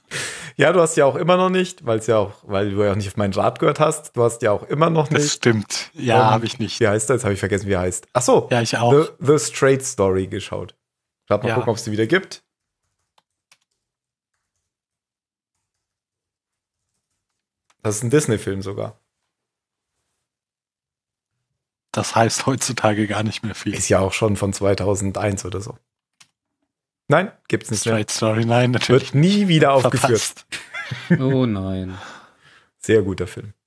ja, du hast ja auch immer noch nicht, weil es ja auch, weil du ja auch nicht auf meinen Rat gehört hast, du hast ja auch immer noch nicht. Das stimmt. Ja, ähm, habe ich nicht. Wie heißt das? Jetzt habe ich vergessen, wie er heißt. Ach so. Ja, ich auch. The, The Straight Story geschaut. Gerade mal ja. gucken, ob es die wieder gibt. Das ist ein Disney-Film sogar das heißt heutzutage gar nicht mehr viel. Ist ja auch schon von 2001 oder so. Nein, gibt's nicht Straight mehr. Story, nein, natürlich. Wird nie wieder aufgeführt. Verpasst. oh nein. Sehr guter Film.